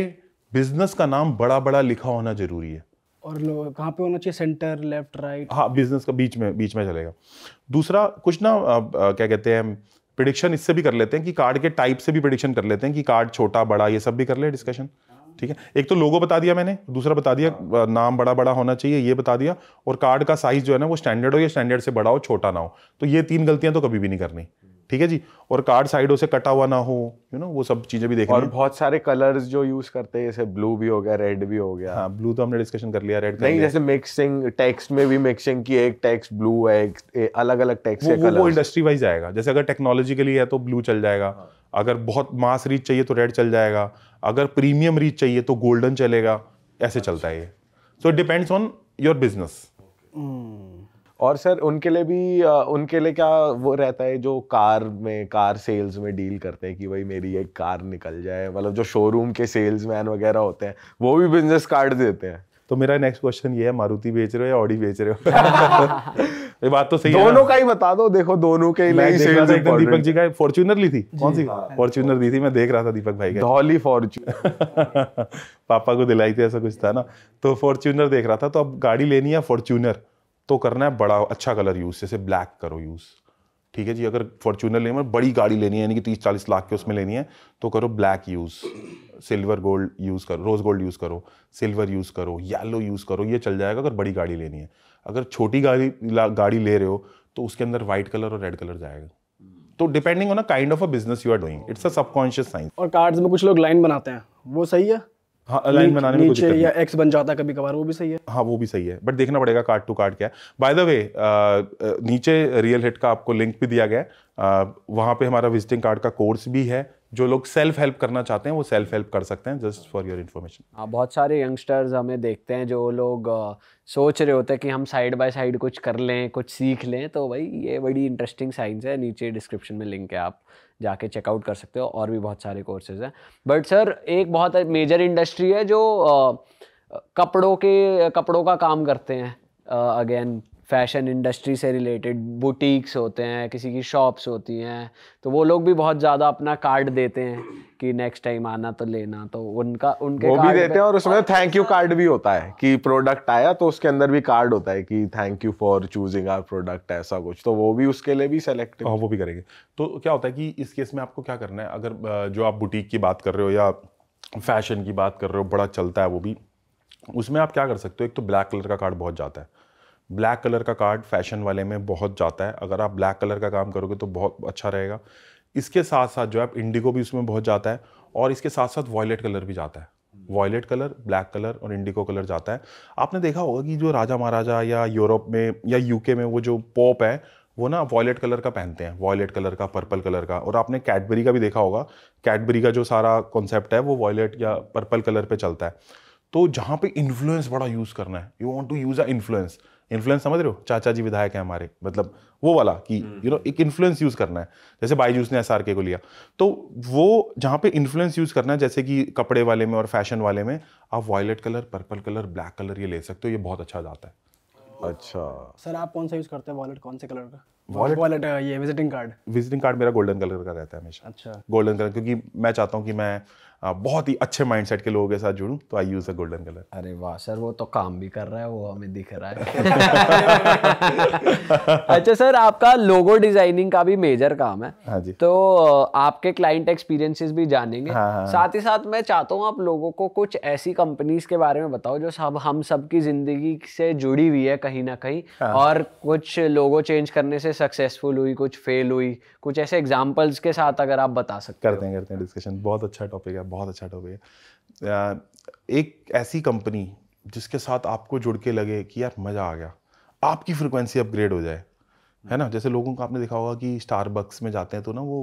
बिजनेस का नाम बड़ा बड़ा लिखा होना जरूरी है और कहाँ पे होना चाहिए सेंटर लेफ्ट राइट हाँ बिजनेस का बीच में बीच में चलेगा दूसरा कुछ ना आ, आ, क्या कहते हैं प्रिडिक्शन इससे भी कर लेते हैं कि कार्ड के टाइप से भी प्रिडिक्शन कर लेते हैं कि कार्ड छोटा बड़ा ये सब भी कर ले डिस्कशन ठीक है एक तो लोगो बता दिया मैंने दूसरा बता दिया हाँ। नाम बड़ा बड़ा होना चाहिए ये बता दिया और कार्ड का साइज जो है ना वो स्टैंडर्ड हो या स्टैंडर्ड से बड़ा हो छोटा ना हो तो ये तीन गलतियां तो कभी भी नहीं करनी ठीक है जी और कार्ड साइडों से कटा हुआ ना हो यू नो वो सब चीजें भी देखनी और बहुत सारे कलर्स जो यूज करते हैं जैसे ब्लू भी हो गया रेड भी हो गया हाँ ब्लू तो हमने डिस्कशन कर लिया रेड नहीं लिया। जैसे मिक्सिंग टेक्स्ट में भी मिक्सिंग की एक टेक्स्ट ब्लू है एक अलग अलग टेक्स्ट वो, वो, वो इंडस्ट्री वाइज आएगा जैसे अगर टेक्नोलॉजी के लिए है तो ब्लू चल जाएगा हाँ। अगर बहुत मास रीच चाहिए तो रेड चल जाएगा अगर प्रीमियम रीच चाहिए तो गोल्डन चलेगा ऐसे चलता है ये so it depends on your business और सर उनके लिए भी उनके लिए क्या वो रहता है जो कार में कार सेल्स में डील करते हैं कि भाई मेरी एक कार निकल जाए मतलब जो शोरूम के सेल्समैन वगैरह होते हैं वो भी बिजनेस कार्ड देते हैं तो मेरा नेक्स्ट क्वेश्चन ये है मारुति बेच रहे हो या ऑडी बेच रहे हो ये बात तो सही दोनों है का ही बता दो देखो दोनों के मैं देख दीपक जी का फॉर्च्यूनर ली थी कौन सी फॉर्च्यूनर हाँ। दी थी मैं देख रहा था दीपक भाई का धौली फॉर्च्यूनर पापा को दिलाई थी ऐसा कुछ था ना तो फॉर्च्यूनर देख रहा था तो अब गाड़ी लेनी है फॉर्च्यूनर तो करना है बड़ा अच्छा कलर यूज जैसे ब्लैक करो यूज़ ठीक है जी अगर फॉर्चूनर लेनी है बड़ी गाड़ी लेनी है यानी कि तीस चालीस लाख के उसमें लेनी है तो करो black use silver gold use करो रोज़ गोल्ड यूज़ करो सिल्वर यूज़ करो येलो यूज़ करो ये चल जाएगा अगर बड़ी गाड़ी लेनी है अगर छोटी गाड़ी गाड़ी ले रहे हो तो उसके अंदर व्हाइट कलर और रेड कलर जाएगा तो depending on a kind of a business you are doing it's a subconscious science और कार्ड्स में कुछ लोग लाइन बनाते हैं वो सही है अलाइन हाँ, बनाने में कुछ या एक्स बन जाता कभी कभार वो भी सही है हाँ वो भी सही है बट देखना पड़ेगा कार्ड टू कार्ड क्या है बाय द वे नीचे रियल हिट का आपको लिंक भी दिया गया है uh, वहाँ पे हमारा विजिटिंग कार्ड का कोर्स भी है जो लोग सेल्फ हेल्प करना चाहते हैं वो सेल्फ हेल्प कर सकते हैं जस्ट फॉर योर इन्फॉर्मेशन हाँ बहुत सारे यंगस्टर्स हमें देखते हैं जो लोग uh, सोच रहे होते हैं कि हम साइड बाय साइड कुछ कर लें कुछ सीख लें तो भाई ये बड़ी इंटरेस्टिंग साइंस है नीचे डिस्क्रिप्शन में लिंक है आप जाके चेकआउट कर सकते हो और भी बहुत सारे कोर्सेज हैं बट सर एक बहुत मेजर इंडस्ट्री है जो कपड़ों के कपड़ों का काम करते हैं अगेन फैशन इंडस्ट्री से रिलेटेड बुटीक्स होते हैं किसी की शॉप्स होती हैं तो वो लोग भी बहुत ज़्यादा अपना कार्ड देते हैं कि नेक्स्ट टाइम आना तो लेना तो उनका उनके वो भी देते हैं और उसमें थैंक यू कार्ड भी होता है कि प्रोडक्ट आया तो उसके अंदर भी कार्ड होता है कि thank you for choosing our product ऐसा कुछ तो वो भी उसके लिए भी सेलेक्ट हाँ, वो भी करेंगे तो क्या होता है कि इस केस में आपको क्या करना है अगर जो आप बुटीक की बात कर रहे हो या फैशन की बात कर रहे हो बड़ा चलता है वो भी उसमें आप क्या कर सकते हो एक तो ब्लैक कलर का कार्ड बहुत जाता है ब्लैक कलर का कार्ड फैशन वाले में बहुत जाता है अगर आप ब्लैक कलर का काम करोगे तो बहुत अच्छा रहेगा इसके साथ साथ जो है इंडिगो भी उसमें बहुत जाता है और इसके साथ साथ वॉयलेट कलर भी जाता है वॉयलेट कलर ब्लैक कलर और इंडिगो कलर जाता है आपने देखा होगा कि जो राजा महाराजा या यूरोप में या यूके में वो जो पॉप है वो ना वॉयलेट कलर का पहनते हैं वॉयलेट कलर का पर्पल कलर का और आपने कैडबरी का भी देखा होगा कैडबरी का जो सारा कॉन्सेप्ट है वो वॉयलेट या पर्पल कलर पे चलता है तो जहाँ पे इन्फ्लुएंस बड़ा यूज़ करना है you want to use a influence influence समझ रहे हो चाचा जी विधायक है हमारे मतलब वो वाला कि यू हम्म। नो एक इन्फ्लुएंस यूज़ करना है जैसे बाईजूस ने एस आर के को लिया तो वो जहाँ पे इन्फ्लुएंस यूज़ करना है जैसे कि कपड़े वाले में और फैशन वाले में आप violet colour purple colour black colour ये ले सकते हो ये बहुत अच्छा जाता है अच्छा सर आप कौन सा यूज़ करते हैं वॉलेट कौन से कलर का वॉलेट वॉलेट uh, ये विजिटिंग कार्ड विजिटिंग कार्ड मेरा गोल्डन कलर का रहता है हमेशा अच्छा गोल्डन कलर क्योंकि मैं चाहता हूँ कि मैं बहुत ही अच्छे माइंडसेट के लोगों के साथ जुड़ूं तो I use a golden colour अरे वाह सर वो तो काम भी कर रहा है वो हमें दिख रहा है अच्छा सर आपका लोगो डिजाइनिंग का भी मेजर काम है हाँ जी तो आपके क्लाइंट एक्सपीरियंसेस भी जानेंगे हाँ हाँ। साथ ही साथ मैं चाहता हूँ आप लोगों को कुछ ऐसी कंपनीज के बारे में बताओ जो सब हम सबकी जिंदगी से जुड़ी हुई है कहीं ना कहीं हाँ। और कुछ लोगो चेंज करने से सक्सेसफुल हुई कुछ फेल हुई कुछ ऐसे एग्जाम्पल्स के साथ अगर आप बता सकते करते हैं करते हैं डिस्कशन बहुत अच्छा टॉपिक है बहुत अच्छा टॉपिक है एक ऐसी कंपनी जिसके साथ आपको जुड़ के लगे कि यार मज़ा आ गया आपकी फ्रिक्वेंसी अपग्रेड हो जाए है ना जैसे लोगों को आपने देखा होगा कि स्टारबक्स में जाते हैं तो ना वो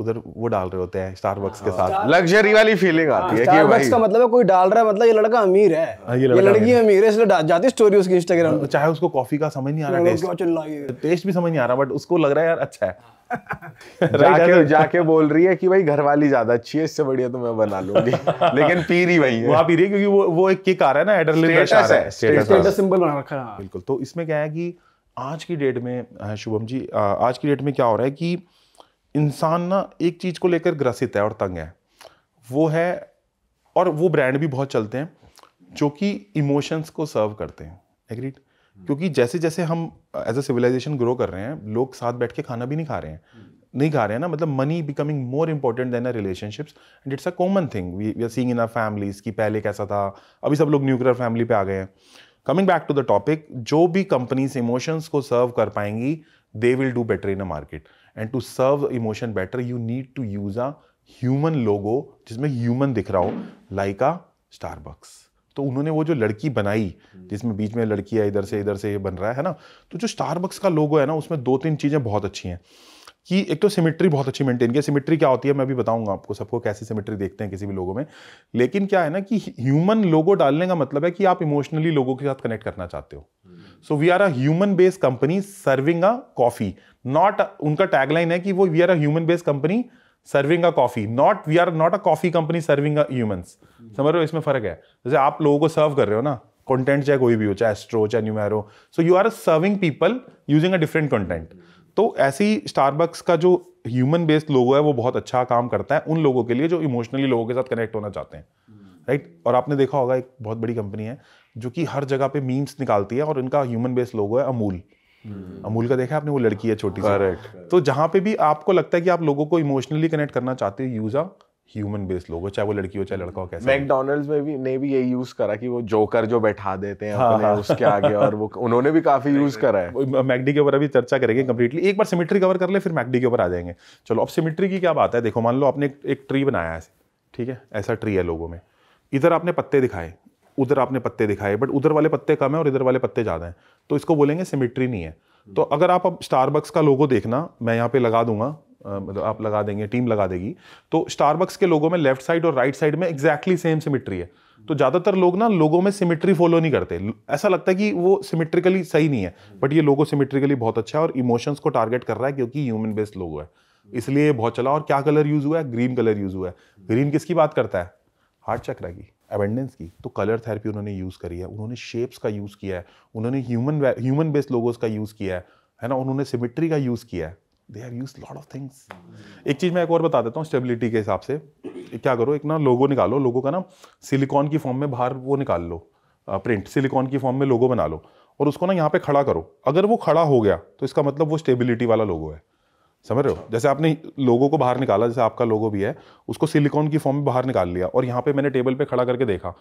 उधर वो डाल रहे होते हैं स्टारबक्स के हाँ। साथ लग्जरी वाली फीलिंग हाँ, आती है कि भाई का मतलब है कोई डाल रहा है मतलब ये लड़का अमीर है हाँ, ये, लड़की अमीर है इसलिए जाती स्टोरी उसकी इंस्टाग्राम पे चाहे उसको कॉफी का समझ नहीं आ रहा टेस्ट टेस्ट भी समझ नहीं आ रहा बट उसको लग रहा है यार अच्छा है जाके जाके बोल रही है कि भाई घर वाली ज्यादा अच्छी है इससे बढ़िया तो मैं बना लूंगी लेकिन पी रही वही है वहां पी रही है क्योंकि वो वो एक किक आ रहा है ना एड्रेनालिन रश आ है स्टेटस सिंबल बना रखा है बिल्कुल तो इसमें क्या है कि आज की डेट में शुभम जी आज की डेट में क्या हो रहा है कि इंसान ना एक चीज़ को लेकर ग्रसित है और तंग है वो है और वो ब्रांड भी बहुत चलते हैं जो कि इमोशंस को सर्व करते हैं एग्रीड क्योंकि जैसे जैसे हम एज अ सिविलाइजेशन ग्रो कर रहे हैं लोग साथ बैठ के खाना भी नहीं खा रहे हैं नहीं खा रहे हैं ना मतलब money becoming more important then a relationships and it's a common thing we we are seeing in our families कि पहले कैसा था अभी सब लोग न्यूक्लियर फैमिली पे आ गए हैं coming back to the topic जो भी कंपनीज इमोशंस को सर्व कर पाएंगी they will do better in a market and to serve emotion better you need to use a human logo जिसमें ह्यूमन दिख रहा हो लाइक अ स्टारबक्स तो उन्होंने वो जो लड़की बनाई जिसमें बीच में लड़की है इधर से इधर से ये बन रहा है ना तो जो स्टारबक्स का लोगो है ना उसमें दो तीन चीज़ें बहुत अच्छी हैं कि एक तो सिमेट्री बहुत अच्छी मेंटेन किया सिमेट्री क्या होती है मैं भी बताऊंगा आपको सबको कैसी सिमेट्री देखते हैं किसी भी लोगों में लेकिन क्या है ना कि ह्यूमन लोगो डालने का मतलब है कि आप इमोशनली लोगों के साथ कनेक्ट करना चाहते हो so we are a human based company serving a coffee not उनका टैगलाइन है कि वो we are a human based company serving a coffee not we are not a coffee company serving a humans समझ रहे हो इसमें फर्क है जैसे आप लोगों को सर्व कर रहे हो ना कंटेंट चाहे कोई भी हो चाहे एस्ट्रो चाहे numero so you are serving people using a different content तो ऐसे ही स्टारबक्स का जो ह्यूमन बेस्ड लोगो है वो बहुत अच्छा काम करता है उन लोगों के लिए जो इमोशनली लोगों के साथ कनेक्ट होना चाहते हैं राइट right? और आपने देखा होगा एक बहुत बड़ी कंपनी है जो कि हर जगह पे मीम्स निकालती है और इनका ह्यूमन बेस्ड लोगो है अमूल अमूल का देखा आपने वो लड़की है छोटी सी तो जहां पे भी आपको लगता है कि आप लोगों को इमोशनली कनेक्ट करना चाहते हो यूज आ ह्यूमन बेस्ड लोग चाहे वो लड़की हो चाहे लड़का हो कैसे मैकडोनल्ड्स में भी ने भी ये यूज करा कि वो जोकर जो बैठा देते हैं हाँ, हाँ, उसके आगे और वो उन्होंने भी काफी यूज करा है मैकडी के ऊपर अभी चर्चा करेंगे कंप्लीटली एक बार सिमिट्री कवर कर ले फिर मैकडी के ऊपर आ जाएंगे चलो अब सिमिट्री की क्या बात है देखो मान लो आपने एक ट्री बनाया है ठीक है ऐसा ट्री है लोगों में इधर आपने पत्ते दिखाए उधर आपने पत्ते दिखाए बट उधर वाले पत्ते कम है और इधर वाले पत्ते ज़्यादा हैं तो इसको बोलेंगे सिमिट्री नहीं है तो hmm. अगर आप अब स्टारबक्स का लोगो देखना मैं यहाँ पे लगा दूंगा मतलब आप लगा देंगे टीम लगा देगी तो स्टारबक्स के लोगों में लेफ्ट साइड और राइट साइड में एग्जैक्टली सेम सिमिट्री है तो hmm. ज़्यादातर लोग ना लोगों में सिमिट्री फॉलो नहीं करते ऐसा लगता है कि वो सिमिट्रिकली सही नहीं है बट hmm. ये लोगो सिमिट्रिकली बहुत अच्छा है और इमोशंस को टारगेट कर रहा है क्योंकि ह्यूमन बेस्ड लोगो है इसलिए बहुत चला और क्या कलर यूज़ हुआ है ग्रीन कलर यूज़ हुआ है ग्रीन किसकी बात करता है हार्ट चक्रा की अबेंडेंस की तो कलर थेरेपी उन्होंने यूज़ करी है उन्होंने शेप्स का यूज़ किया है उन्होंने ह्यूमन ह्यूमन बेस्ड लोगोज का यूज़ किया है है ना उन्होंने सिमिट्री का यूज़ किया है they have use lot of things एक चीज़ मैं एक और बता देता हूँ स्टेबिलिटी के हिसाब से क्या करो एक ना लोगो निकालो लोगो का ना सिलिकॉन की फॉर्म में बाहर वो निकाल लो प्रिंट सिलिकॉन की फॉर्म में लोगो बना लो और उसको ना यहाँ पे खड़ा करो अगर वो खड़ा हो गया तो इसका मतलब वो स्टेबिलिटी वाला लोगो है समझ रहे हो जैसे आपने लोगों को बाहर निकाला जैसे आपका लोगो भी है उसको सिलिकॉन की फॉर्म में बाहर निकाल लिया और यहाँ पे मैंने टेबल पे खड़ा करके देखा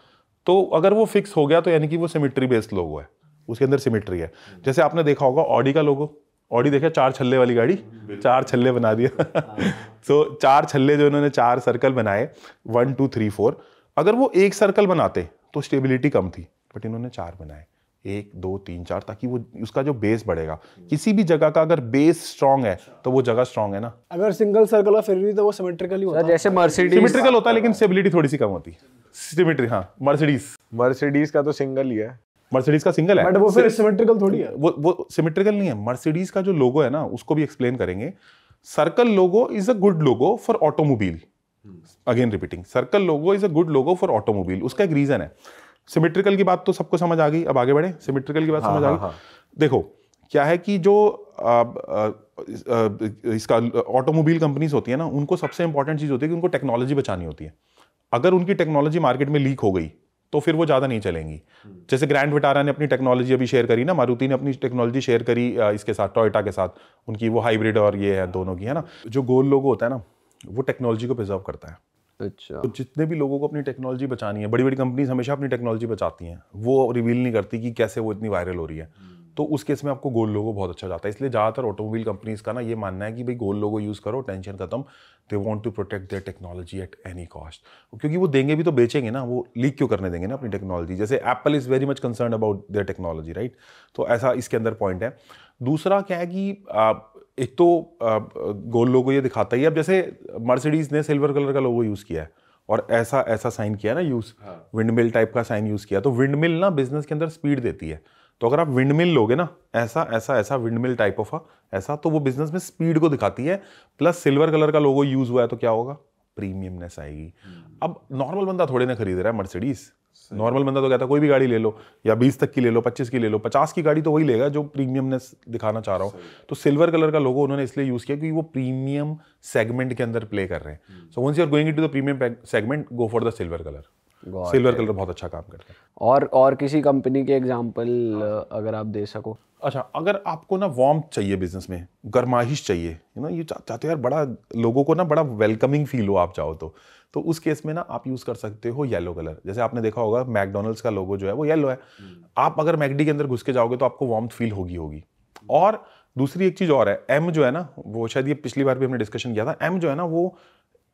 तो अगर वो फिक्स हो गया तो यानी कि वो सिमिट्री बेस्ड लोगो है उसके अंदर सिमिट्री है जैसे आपने देखा होगा ऑडी का लोगो ऑडी देखा चार छल्ले वाली गाड़ी चार छल्ले बना दिया हाँ। तो चार छल्ले जो इन्होंने चार सर्कल बनाए वन टू थ्री फोर अगर वो एक सर्कल बनाते तो स्टेबिलिटी कम थी बट इन्होंने चार बनाए एक दो तीन चार ताकि वो उसका जो बेस बढ़ेगा किसी भी जगह का अगर बेस स्ट्रांग है अच्छा। तो वो जगह स्ट्रांग है ना अगर सिंगल सर्कल है फिर भी तो वो सिमेट्रिकल ही होता जैसे मर्सिडीज सिमेट्रिकल होता है लेकिन स्टेबिलिटी थोड़ी सी कम होती है सिमेट्रिक हाँ मर्सिडीज मर्सिडीज का तो सिंगल ही है मर्सिडीज का सिंगल है बट वो फिर सिमेट्रिकल थोड़ी है वो वो सिमेट्रिकल नहीं है मर्सिडीज का जो लोगो है ना उसको भी एक्सप्लेन करेंगे circle logo is a good logo for automobile again repeating circle logo is a good logo for automobile उसका एक रीजन है सिमेट्रिकल की बात तो सबको समझ आ गई अब आगे बढ़े सिमेट्रिकल की बात हाँ, समझ आ हाँ, गई हाँ, हाँ. देखो क्या है कि जो आ, आ, इसका ऑटोमोबाइल कंपनीज होती है ना उनको सबसे इंपॉर्टेंट चीज़ होती है कि उनको टेक्नोलॉजी बचानी होती है अगर उनकी टेक्नोलॉजी मार्केट में लीक हो गई तो फिर वो ज़्यादा नहीं चलेंगी जैसे ग्रैंड विटारा ने अपनी टेक्नोलॉजी अभी शेयर करी ना मारुति ने अपनी टेक्नोलॉजी शेयर करी इसके साथ टोयटा के साथ उनकी वो हाइब्रिड और ये है दोनों की है ना जो गोल लोगो होता है ना वो टेक्नोलॉजी को प्रिजर्व करता है अच्छा तो जितने भी लोगों को अपनी टेक्नोलॉजी बचानी है बड़ी बड़ी कंपनीज हमेशा अपनी टेक्नोलॉजी बचाती हैं वो रिवील नहीं करती कि कैसे वो इतनी वायरल हो रही है हम्म। तो उस केस में आपको गोल्ड लोगो बहुत अच्छा जाता है इसलिए ज़्यादातर ऑटोमोबाइल कंपनीज का ना ये मानना है कि भाई गोल्ड लोगो यूज़ करो टेंशन खत्म they want to protect their technology at any cost क्योंकि वो देंगे भी तो बेचेंगे ना वो लीक क्यों करने देंगे ना अपनी टेक्नोलॉजी जैसे Apple is very much concern about their technology right तो ऐसा इसके अंदर पॉइंट है दूसरा क्या है कि एक तो गोल लोगो ये दिखाता ही अब जैसे मर्सिडीज ने सिल्वर कलर का लोगो यूज़ किया है और ऐसा ऐसा साइन किया ना यूज़ विंडमिल टाइप का साइन यूज़ किया तो विंडमिल ना बिजनेस के अंदर स्पीड देती है तो अगर आप विंडमिल लोगे ना ऐसा ऐसा ऐसा विंडमिल टाइप ऑफ ऐसा तो वो बिजनेस में स्पीड को दिखाती है प्लस सिल्वर कलर का लोगो यूज़ हुआ है तो क्या होगा प्रीमियमनेस आएगी हम्म। अब नॉर्मल बंदा थोड़े ना खरीद रहा है मर्सिडीज नॉर्मल बंदा तो कहता है कोई भी गाड़ी ले लो या बीस तक की ले लो पच्चीस की ले लो पचास की गाड़ी तो वही लेगा जो प्रीमियमनेस दिखाना चाह रहा हूँ तो सिल्वर कलर का लोगो उन्होंने इसलिए यूज़ किया क्योंकि वो प्रीमियम सेगमेंट के अंदर प्ले कर रहे हैं so once you are going to the premium segment go for the silver colour silver colour बहुत अच्छा काम करता है और और किसी कंपनी के एग्जाम्पल हाँ। अगर आप दे सको अच्छा अगर आपको ना वार्म चाहिए बिजनेस में गर्माइश चाहिए यू नो ये चाहते हो यार बड़ा लोगों को ना बड़ा वेलकमिंग फील हो आप चाहो तो तो उस केस में ना आप यूज़ कर सकते हो येलो कलर जैसे आपने देखा होगा मैकडोनल्ड्स का लोगो जो है वो येलो है हम्म। आप अगर मैकडी के अंदर घुस के जाओगे तो आपको वार्म फील होगी होगी और दूसरी एक चीज़ और है एम जो है ना वो शायद ये पिछली बार भी हमने डिस्कशन किया था एम जो है ना वो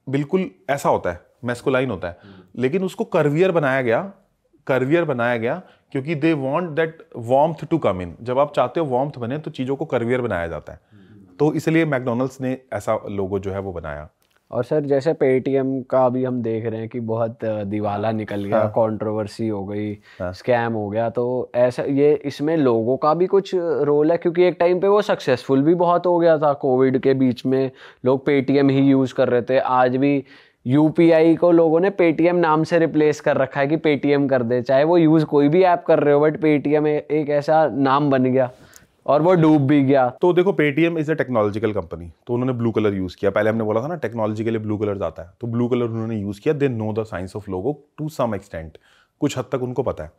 बिल्कुल ऐसा होता है मेस्कुलाइन होता है लेकिन उसको करवियर बनाया गया करवियर बनाया गया क्योंकि they want that warmth to come in जब आप चाहते हो वॉम्थ बने तो चीज़ों को करवियर बनाया जाता है तो इसलिए मैकडोनल्ड्स ने ऐसा लोगो जो है वो बनाया और सर जैसे पेटीएम का अभी हम देख रहे हैं कि बहुत दिवाला निकल गया हाँ। कंट्रोवर्सी हो गई हाँ। स्कैम हो गया तो ऐसा ये इसमें लोगों का भी कुछ रोल है क्योंकि एक टाइम पे वो सक्सेसफुल भी बहुत हो गया था कोविड के बीच में लोग पेटीएम ही यूज़ कर रहे थे आज भी यू को लोगों ने पेटीएम नाम से रिप्लेस कर रखा है कि पेटीएम कर दे चाहे वो यूज़ कोई भी ऐप कर रहे हो बट पेटीएम एक ऐसा नाम बन गया और वो डूब भी गया तो देखो Paytm is a technological company तो उन्होंने ब्लू कलर यूज किया पहले हमने बोला था ना टेक्नोलॉजी के लिए ब्लू कलर आता है तो ब्लू कलर उन्होंने यूज किया they know the science of logo to some extent कुछ हद तक उनको पता है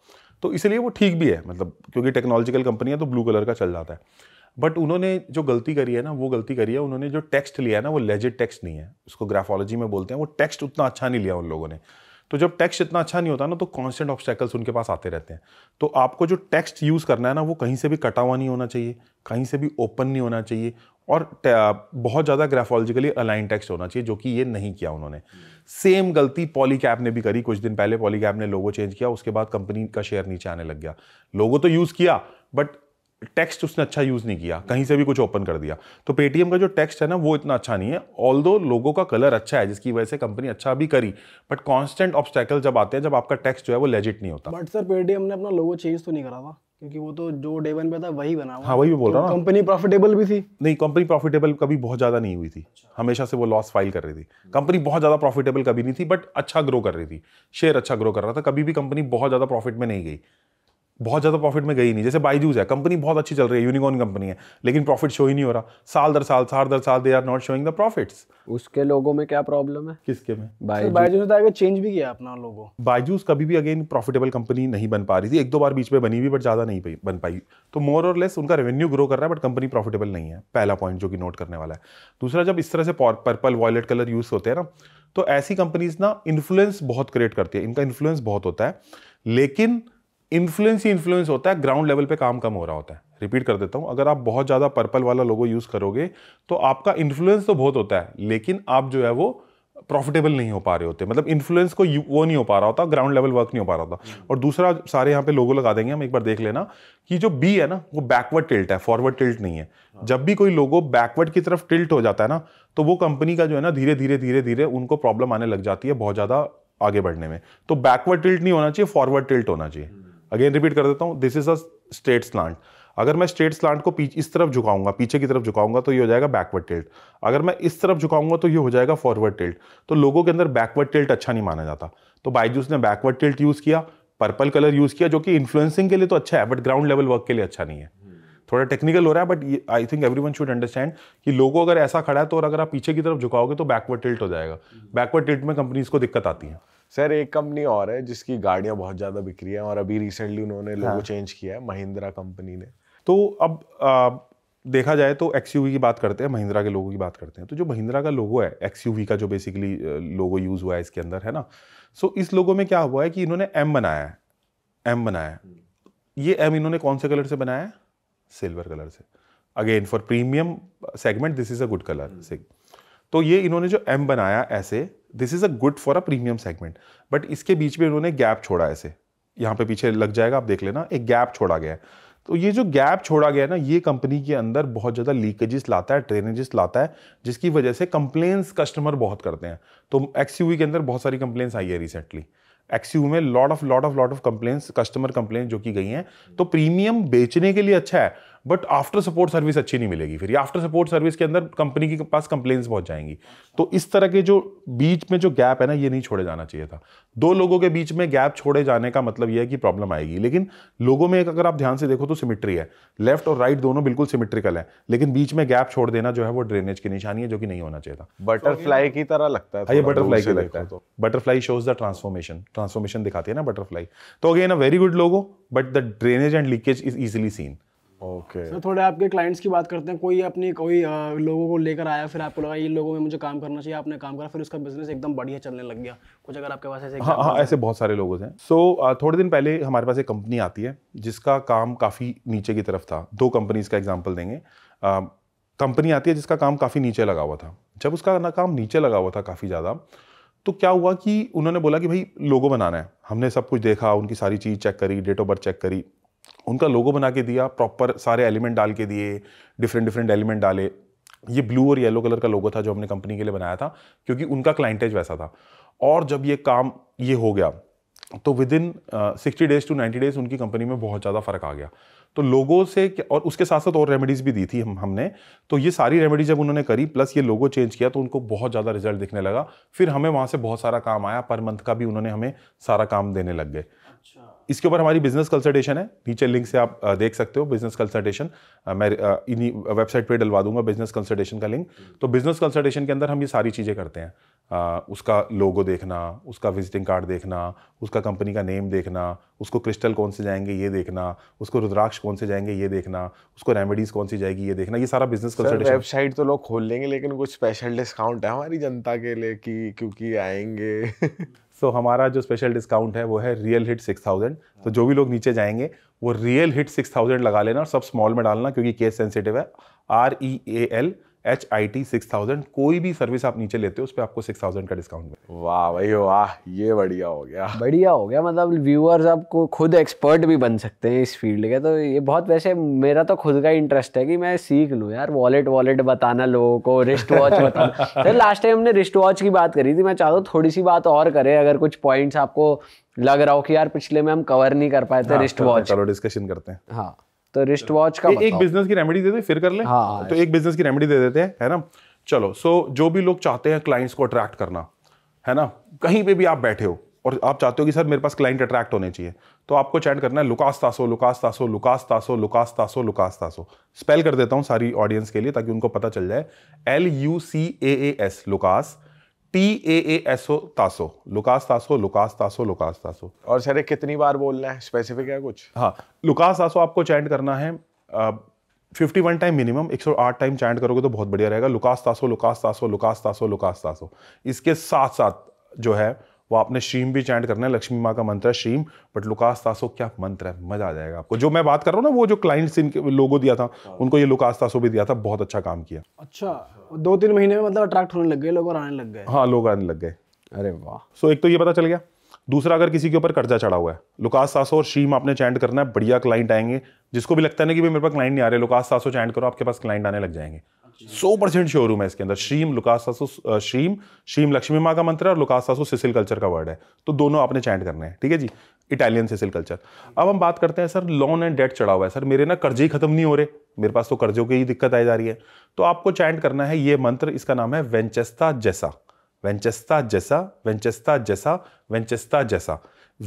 तो इसलिए वो ठीक भी है मतलब क्योंकि टेक्नोलॉजिकल कंपनी है तो ब्लू कलर का चल जाता है बट उन्होंने जो गलती करी है ना वो गलती करी है उन्होंने जो टेक्स्ट लिया है ना वो लेजिड टेक्स्ट नहीं है उसको ग्राफोलॉजी में बोलते हैं वो टेक्स्ट उतना अच्छा नहीं लिया उन लोगों ने तो जब टेक्स्ट इतना अच्छा नहीं होता ना तो कॉन्स्टेंट ऑब्स्टेकल्स उनके पास आते रहते हैं तो आपको जो टेक्स्ट यूज़ करना है ना वो कहीं से भी कटा हुआ नहीं होना चाहिए कहीं से भी ओपन नहीं होना चाहिए और बहुत ज़्यादा ग्राफोलॉजिकली अलाइन टेक्स्ट होना चाहिए जो कि ये नहीं किया उन्होंने सेम गलती पॉलीकैप ने भी करी कुछ दिन पहले पॉलीकैप ने लोगो चेंज किया उसके बाद कंपनी का शेयर नीचे आने लग गया लोगो तो यूज़ किया बट टेक्स्ट उसने अच्छा यूज़ नहीं किया कहीं से भी कुछ ओपन कर दिया तो पेटीएम का जो टेक्स्ट है ना वो इतना अच्छा नहीं है ऑल दो लोगों का कलर अच्छा है जिसकी वजह से कंपनी अच्छा भी करी बट कॉन्स्टेंट ऑब्स्टैकल जब आते हैं जब आपका टेक्स्ट जो है वो लेजिट नहीं होता बट सर पेटीएम ने अपना लोगो चेंज तो नहीं करा था क्योंकि वो तो जो डे वन पे था वही बना हुआ हाँ वही बोल तो रहा हूँ कंपनी प्रॉफिटेबल तो भी थी नहीं कंपनी प्रॉफिटेबल कभी बहुत ज़्यादा नहीं हुई थी अच्छा। हमेशा से वो लॉस फाइल कर रही थी कंपनी बहुत ज़्यादा प्रॉफिटेबल कभी नहीं थी बट अच्छा ग्रो कर रही थी शेयर अच्छा ग्रो कर रहा था कभी भी कंपनी बहुत ज़्यादा प्रॉफिट में नहीं गई बहुत ज़्यादा प्रॉफिट में गई नहीं जैसे बाईजूज है कंपनी बहुत अच्छी चल रही है यूनिकॉर्न कंपनी है लेकिन प्रॉफिट शो ही नहीं हो रहा साल दर साल साल दर साल they are not showing the profits उसके लोगों में क्या प्रॉब्लम है किसके में बाईजूज तो चेंज भी किया अपना लोगो बाईजूज कभी भी अगेन प्रॉफिटेबल कंपनी नहीं बन पा रही थी एक दो बार बीच में बनी हुई बट ज़्यादा नहीं बन पाई तो मोर और लेस उनका रेवेन्यू ग्रो कर रहा है बट कंपनी प्रॉफिटेबल नहीं है पहला पॉइंट जो कि नोट करने वाला है दूसरा जब इस तरह से पर्पल वॉयलेट कलर यूज़ होते हैं ना तो ऐसी कंपनीज ना इन्फ्लुएंस बहुत क्रिएट करती है इनका इन्फ्लुएंस बहुत होता है लेकिन इन्फ्लुएंस ही इन्फ्लुएंस होता है ग्राउंड लेवल पे काम कम हो रहा होता है रिपीट कर देता हूं अगर आप बहुत ज़्यादा पर्पल वाला लोगो यूज़ करोगे तो आपका इन्फ्लुएंस तो बहुत होता है लेकिन आप जो है वो प्रॉफिटेबल नहीं हो पा रहे होते मतलब इन्फ्लुएंस को वो नहीं हो पा रहा होता ग्राउंड लेवल वर्क नहीं हो पा रहा होता और दूसरा सारे यहाँ पे लोगो लगा देंगे हम एक बार देख लेना कि जो बी है ना वो बैकवर्ड टिल्ट है फॉरवर्ड टिल्ट नहीं है हाँ। जब भी कोई लोगो बैकवर्ड की तरफ टिल्ट हो जाता है ना तो वो कंपनी का जो है ना धीरे धीरे धीरे धीरे उनको प्रॉब्लम आने लग जाती है बहुत ज़्यादा आगे बढ़ने में तो बैकवर्ड टिल्ट नहीं होना चाहिए फॉरवर्ड टिल्ट होना चाहिए अगेन रिपीट कर देता हूँ this is a straight slant अगर मैं स्ट्रेट स्लांट को इस तरफ झुकाऊंगा पीछे की तरफ झुकाऊंगा तो ये हो जाएगा बैकवर्ड टिल्ट अगर मैं इस तरफ झुकाऊंगा तो ये हो जाएगा फॉरवर्ड टिल्ट तो लोगों के अंदर बैकवर्ड टिल्ट अच्छा नहीं माना जाता तो बाईजूस ने बैकवर्ड टिल्ट यूज़ किया पर्पल कलर यूज़ किया जो कि इन्फ्लुएंसिंग के लिए तो अच्छा है बट ग्राउंड लेवल वर्क के लिए अच्छा नहीं है थोड़ा टेक्निकल हो रहा है but I think everyone should understand कि लोगों अगर ऐसा खड़ा है तो और अगर आप पीछे की तरफ झुकाओगे तो बैकवर्ड टिल्ट हो जाएगा बैकवर्ड टिल्ट में कंपनीज को दिक्कत आती है सर एक कंपनी और है जिसकी गाड़ियां बहुत ज़्यादा बिक्री है और अभी रिसेंटली उन्होंने लोगो हाँ. चेंज किया है महिंद्रा कंपनी ने तो अब आ, देखा जाए तो एक्स की बात करते हैं महिंद्रा के लोगों की बात करते हैं तो जो महिंद्रा का लोगो है एक्स का जो बेसिकली लोगो यूज़ हुआ है इसके अंदर है ना सो इस लोगो में क्या हुआ है कि इन्होंने एम बनाया है एम बनाया ये एम इन्होंने कौन से कलर से बनाया है सिल्वर कलर से again for premium segment this is a good colour तो ये इन्होंने जो एम बनाया ऐसे this is a good for a premium segment but इसके बीच में इन्होंने गैप छोड़ा ऐसे यहाँ पे पीछे लग जाएगा आप देख लेना एक गैप छोड़ा गया है तो ये जो गैप छोड़ा गया ना ये कंपनी के अंदर बहुत ज़्यादा लीकेजेस लाता है ट्रेनेजेस लाता है जिसकी वजह से कंप्लेन कस्टमर बहुत करते हैं तो एक्स के अंदर बहुत सारी कंप्लेन आई है रिसेंटली एक्स में lot of lot of lot of complaints customer complain जो की गई हैं तो प्रीमियम बेचने के लिए अच्छा है बट आफ्टर सपोर्ट सर्विस अच्छी नहीं मिलेगी फिर आफ्टर सपोर्ट सर्विस के अंदर कंपनी के पास कंप्लेन्स पहुंच जाएंगी तो इस तरह के जो बीच में जो गैप है ना ये नहीं छोड़े जाना चाहिए था दो लोगों के बीच में गैप छोड़े जाने का मतलब यह है कि प्रॉब्लम आएगी लेकिन लोगों में एक अगर आप ध्यान से देखो तो सिमिट्री है लेफ्ट और राइट दोनों बिल्कुल सिमिट्रिकल है लेकिन बीच में गैप छोड़ देना जो है वो ड्रेनेज की निशानी है जो कि नहीं होना चाहिए था बटरफ्लाई की तरह लगता है बटरफ्लाई हाँ, की लगता है butterfly shows the transformation transformation दिखाती है ना बटरफ्लाई तो again a very good logo but the drainage and leakage is easily seen okay okay. Sir थोड़े आपके क्लाइंट्स की बात करते हैं कोई अपनी कोई आ, लोगों को लेकर आया फिर आपको लगा ये लोगों में मुझे काम करना चाहिए आपने काम करा फिर उसका बिजनेस एकदम बढ़िया चलने लग गया कुछ अगर आपके पास ऐसे हाँ हाँ ऐसे बहुत सारे लोग हैं सो so, थोड़े दिन पहले हमारे पास एक कंपनी आती है जिसका काम काफ़ी नीचे की तरफ था दो कंपनीज का एग्जाम्पल देंगे कंपनी आती है जिसका काम काफ़ी नीचे लगा हुआ था जब उसका ना काम नीचे लगा हुआ था काफ़ी ज़्यादा तो क्या हुआ कि उन्होंने बोला कि भाई लोगो बनाना है हमने सब कुछ देखा उनकी सारी चीज़ चेक करी डेट ऑफ बर्थ चेक करी उनका लोगो बना के दिया प्रॉपर सारे एलिमेंट डाल के दिए डिफरेंट डिफरेंट एलिमेंट डाले ये ब्लू और येलो कलर का लोगो था जो हमने कंपनी के लिए बनाया था क्योंकि उनका क्लाइंटेज वैसा था और जब ये काम ये हो गया तो within sixty days to ninety days उनकी कंपनी में बहुत ज़्यादा फ़र्क आ गया तो लोगों से और उसके साथ साथ और रेमेडीज़ भी दी थी हम हमने तो ये सारी रेमेडी जब उन्होंने करी प्लस ये लोगो चेंज किया तो उनको बहुत ज़्यादा रिजल्ट दिखने लगा फिर हमें वहाँ से बहुत सारा काम आया पर मंथ का भी उन्होंने हमें सारा काम देने लग गए अच्छा। इसके ऊपर हमारी बिजनेस कंसल्टेशन है नीचे लिंक से आप देख सकते हो बिजनेस कंसल्टेशन मैं इन्हीं वेबसाइट पे डलवा दूंगा बिजनेस कंसल्टेशन का लिंक हम्म। तो बिजनेस कंसल्टेशन के अंदर हम ये सारी चीज़ें करते हैं आ, उसका लोगो देखना उसका विजिटिंग कार्ड देखना उसका कंपनी का नेम देखना उसको क्रिस्टल कौन से जाएंगे ये देखना उसको रुद्राक्ष कौन से जाएंगे ये देखना उसको रेमेडीज़ कौन सी जाएगी ये देखना ये सारा बिजनेस वेबसाइट तो लोग खोल लेंगे लेकिन कुछ स्पेशल डिस्काउंट है हमारी जनता के लिए कि क्योंकि आएंगे सो so, हमारा जो स्पेशल डिस्काउंट है वो है रियल हिट सिक्स थाउजेंड तो जो भी लोग नीचे जाएंगे वो रियल हिट सिक्स थाउजेंड लगा लेना और सब स्मॉल में डालना क्योंकि केस सेंसिटिव है R E A L H I T six thousand कोई भी सर्विस आप नीचे लेते हो उस पर आपको सिक्स थाउजेंड का डिस्काउंट वाह भाई वाह ये बढ़िया हो गया बढ़िया हो गया मतलब व्यूअर्स आपको खुद एक्सपर्ट भी बन सकते हैं इस फील्ड के तो ये बहुत वैसे मेरा तो खुद का इंटरेस्ट है कि मैं सीख लूँ यार वॉलेट वॉलेट बताना लोगों को रिस्ट वॉच बताना तो लास्ट टाइम हमने रिस्ट वॉच की बात करी थी मैं चाहता हूँ थोड़ी सी बात और करें अगर कुछ पॉइंट्स आपको लग रहा हो कि यार पिछले में हम कवर नहीं कर पाए थे रिस्ट हाँ, वॉच चलो डिस्कशन करते हैं हाँ तो रिस्ट वॉच का एक बिजनेस मतलब। की रेमेडी दे दे फिर कर ले हाँ तो एक बिजनेस की रेमेडी दे देते हैं है ना चलो सो so, जो भी लोग चाहते हैं क्लाइंट्स को अट्रैक्ट करना है ना कहीं पे भी आप बैठे हो और आप चाहते हो कि सर मेरे पास क्लाइंट अट्रैक्ट होने चाहिए तो आपको चैट करना है Lucas तासो Lucas तासो Lucas तासो Lucas तासो Lucas Taso spell कर देता हूँ सारी ऑडियंस के लिए ताकि उनको पता चल जाए L U C A A S Lucas T A A Tasso Lucas तासो Lucas तासो Lucas Tasso और सर कितनी बार बोलना है स्पेसिफिक है कुछ हाँ लुकास तासो आपको चैंट करना है फिफ्टी वन टाइम मिनिमम एक सौ आठ टाइम चैंट करोगे तो बहुत बढ़िया रहेगा Lucas तासो Lucas तासो Lucas तासो Lucas Taso इसके साथ साथ जो है वो आपने श्रीम भी चैंट करना है लक्ष्मी माँ का मंत्र है श्रीम बट लुकास तासो क्या मंत्र है मजा आ जाएगा आपको जो मैं बात कर रहा हूँ ना वो जो क्लाइंट्स इनके लोगों दिया था उनको ये लुकास तासो भी दिया था बहुत अच्छा काम किया अच्छा दो तीन महीने में मतलब अट्रैक्ट होने लग गए लोग आने लग गए हाँ लोग आने लग गए अरे वाह सो एक तो ये पता चल गया दूसरा अगर किसी के ऊपर कर्जा चढ़ा हुआ है लुकास सासो और श्रीम आपने चैंट करना है बढ़िया क्लाइंट आएंगे जिसको भी लगता है ना कि मेरे पास क्लाइंट नहीं आ रहे लुकास सासो चैंट करो आपके पास क्लाइंट आने लग जाएंगे सौ परसेंट शोरूम है इसके अंदर श्रीम लुकासासु श्रीम श्रीम लक्ष्मी माँ का मंत्र है और लुकासासु सिसिल कल्चर का वर्ड है तो दोनों आपने चैंट करने हैं ठीक है जी इटालियन सिसिल कल्चर अब हम बात करते हैं सर लोन एंड डेट चढ़ा हुआ है सर मेरे ना कर्जे ही खत्म नहीं हो रहे मेरे पास तो कर्जों की ही दिक्कत आई जा रही है तो आपको चैंट करना है ये मंत्र इसका नाम है वेंचेस्ता जैसा वेंचेस्ता जैसा वेंचेस्ता जैसा वेंचेस्ता जैसा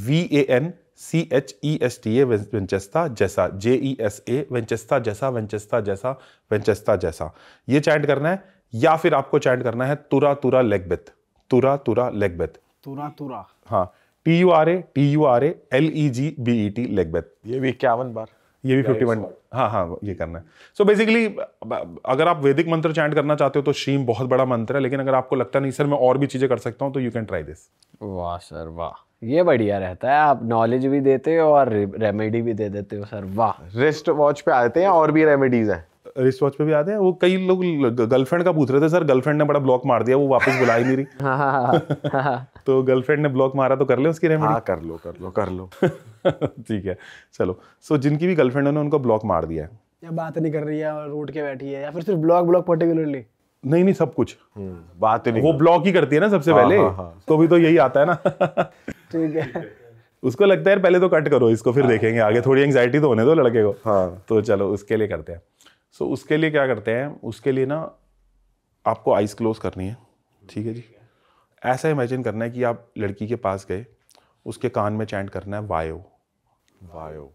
V A N C H E S T A वेंचेस्ता जैसा जे ई एस ए वेंचेस्ता जैसा वेंचेस्ता जैसा वेंचेस्ता जैसा ये चैंट करना है या फिर आपको चैंट करना है तुरा तुरा लेगबेथ तुरा तुरा लेगबेथ तुरा तुरा हाँ T U R A T U R A L E G B E T लेगबेथ ये भी इक्यावन बार ये भी फिफ्टी वन हाँ हाँ ये करना है सो so बेसिकली अगर आप वैदिक मंत्र चैंट करना चाहते हो तो शीम बहुत बड़ा मंत्र है लेकिन अगर आपको लगता नहीं सर मैं और भी चीजें कर सकता हूँ तो यू कैन ट्राई दिस वाह सर वाह ये बढ़िया रहता है आप नॉलेज भी देते हो और रेमेडी भी दे देते हो सर वाह रिस्ट वॉच पे आते हैं और भी रेमेडीज हैं रिस्ट वॉच पे भी आते हैं वो कई लोग गर्लफ्रेंड का पूछ रहे थे सर गर्लफ्रेंड ने बड़ा ब्लॉक मार दिया वो वापस बुला ही नहीं रही हाँ, हाँ, हाँ, तो गर्लफ्रेंड ने ब्लॉक मारा तो कर ले उसकी रेमेडी हाँ कर लो कर लो कर लो ठीक है चलो सो so, जिनकी भी गर्लफ्रेंड है उनको ब्लॉक मार दिया है या बात नहीं कर रही है और रूट के बैठी है या फिर सिर्फ ब्लॉक ब्लॉक पर्टिकुलरली नहीं नहीं सब कुछ हम्म, बात नहीं वो ब्लॉक ही करती है ना सबसे पहले तो भी तो यही आता है ना ठीक है उसको लगता है पहले तो कट करो इसको फिर हाँ। देखेंगे आगे थोड़ी एंगजाइटी तो होने दो लड़के को हाँ तो चलो उसके लिए करते हैं सो so, उसके लिए क्या करते हैं उसके लिए ना आपको आइस क्लोज करनी है ठीक है जी ऐसा इमेजिन करना है कि आप लड़की के पास गए उसके कान में चैंट करना है वायो वायो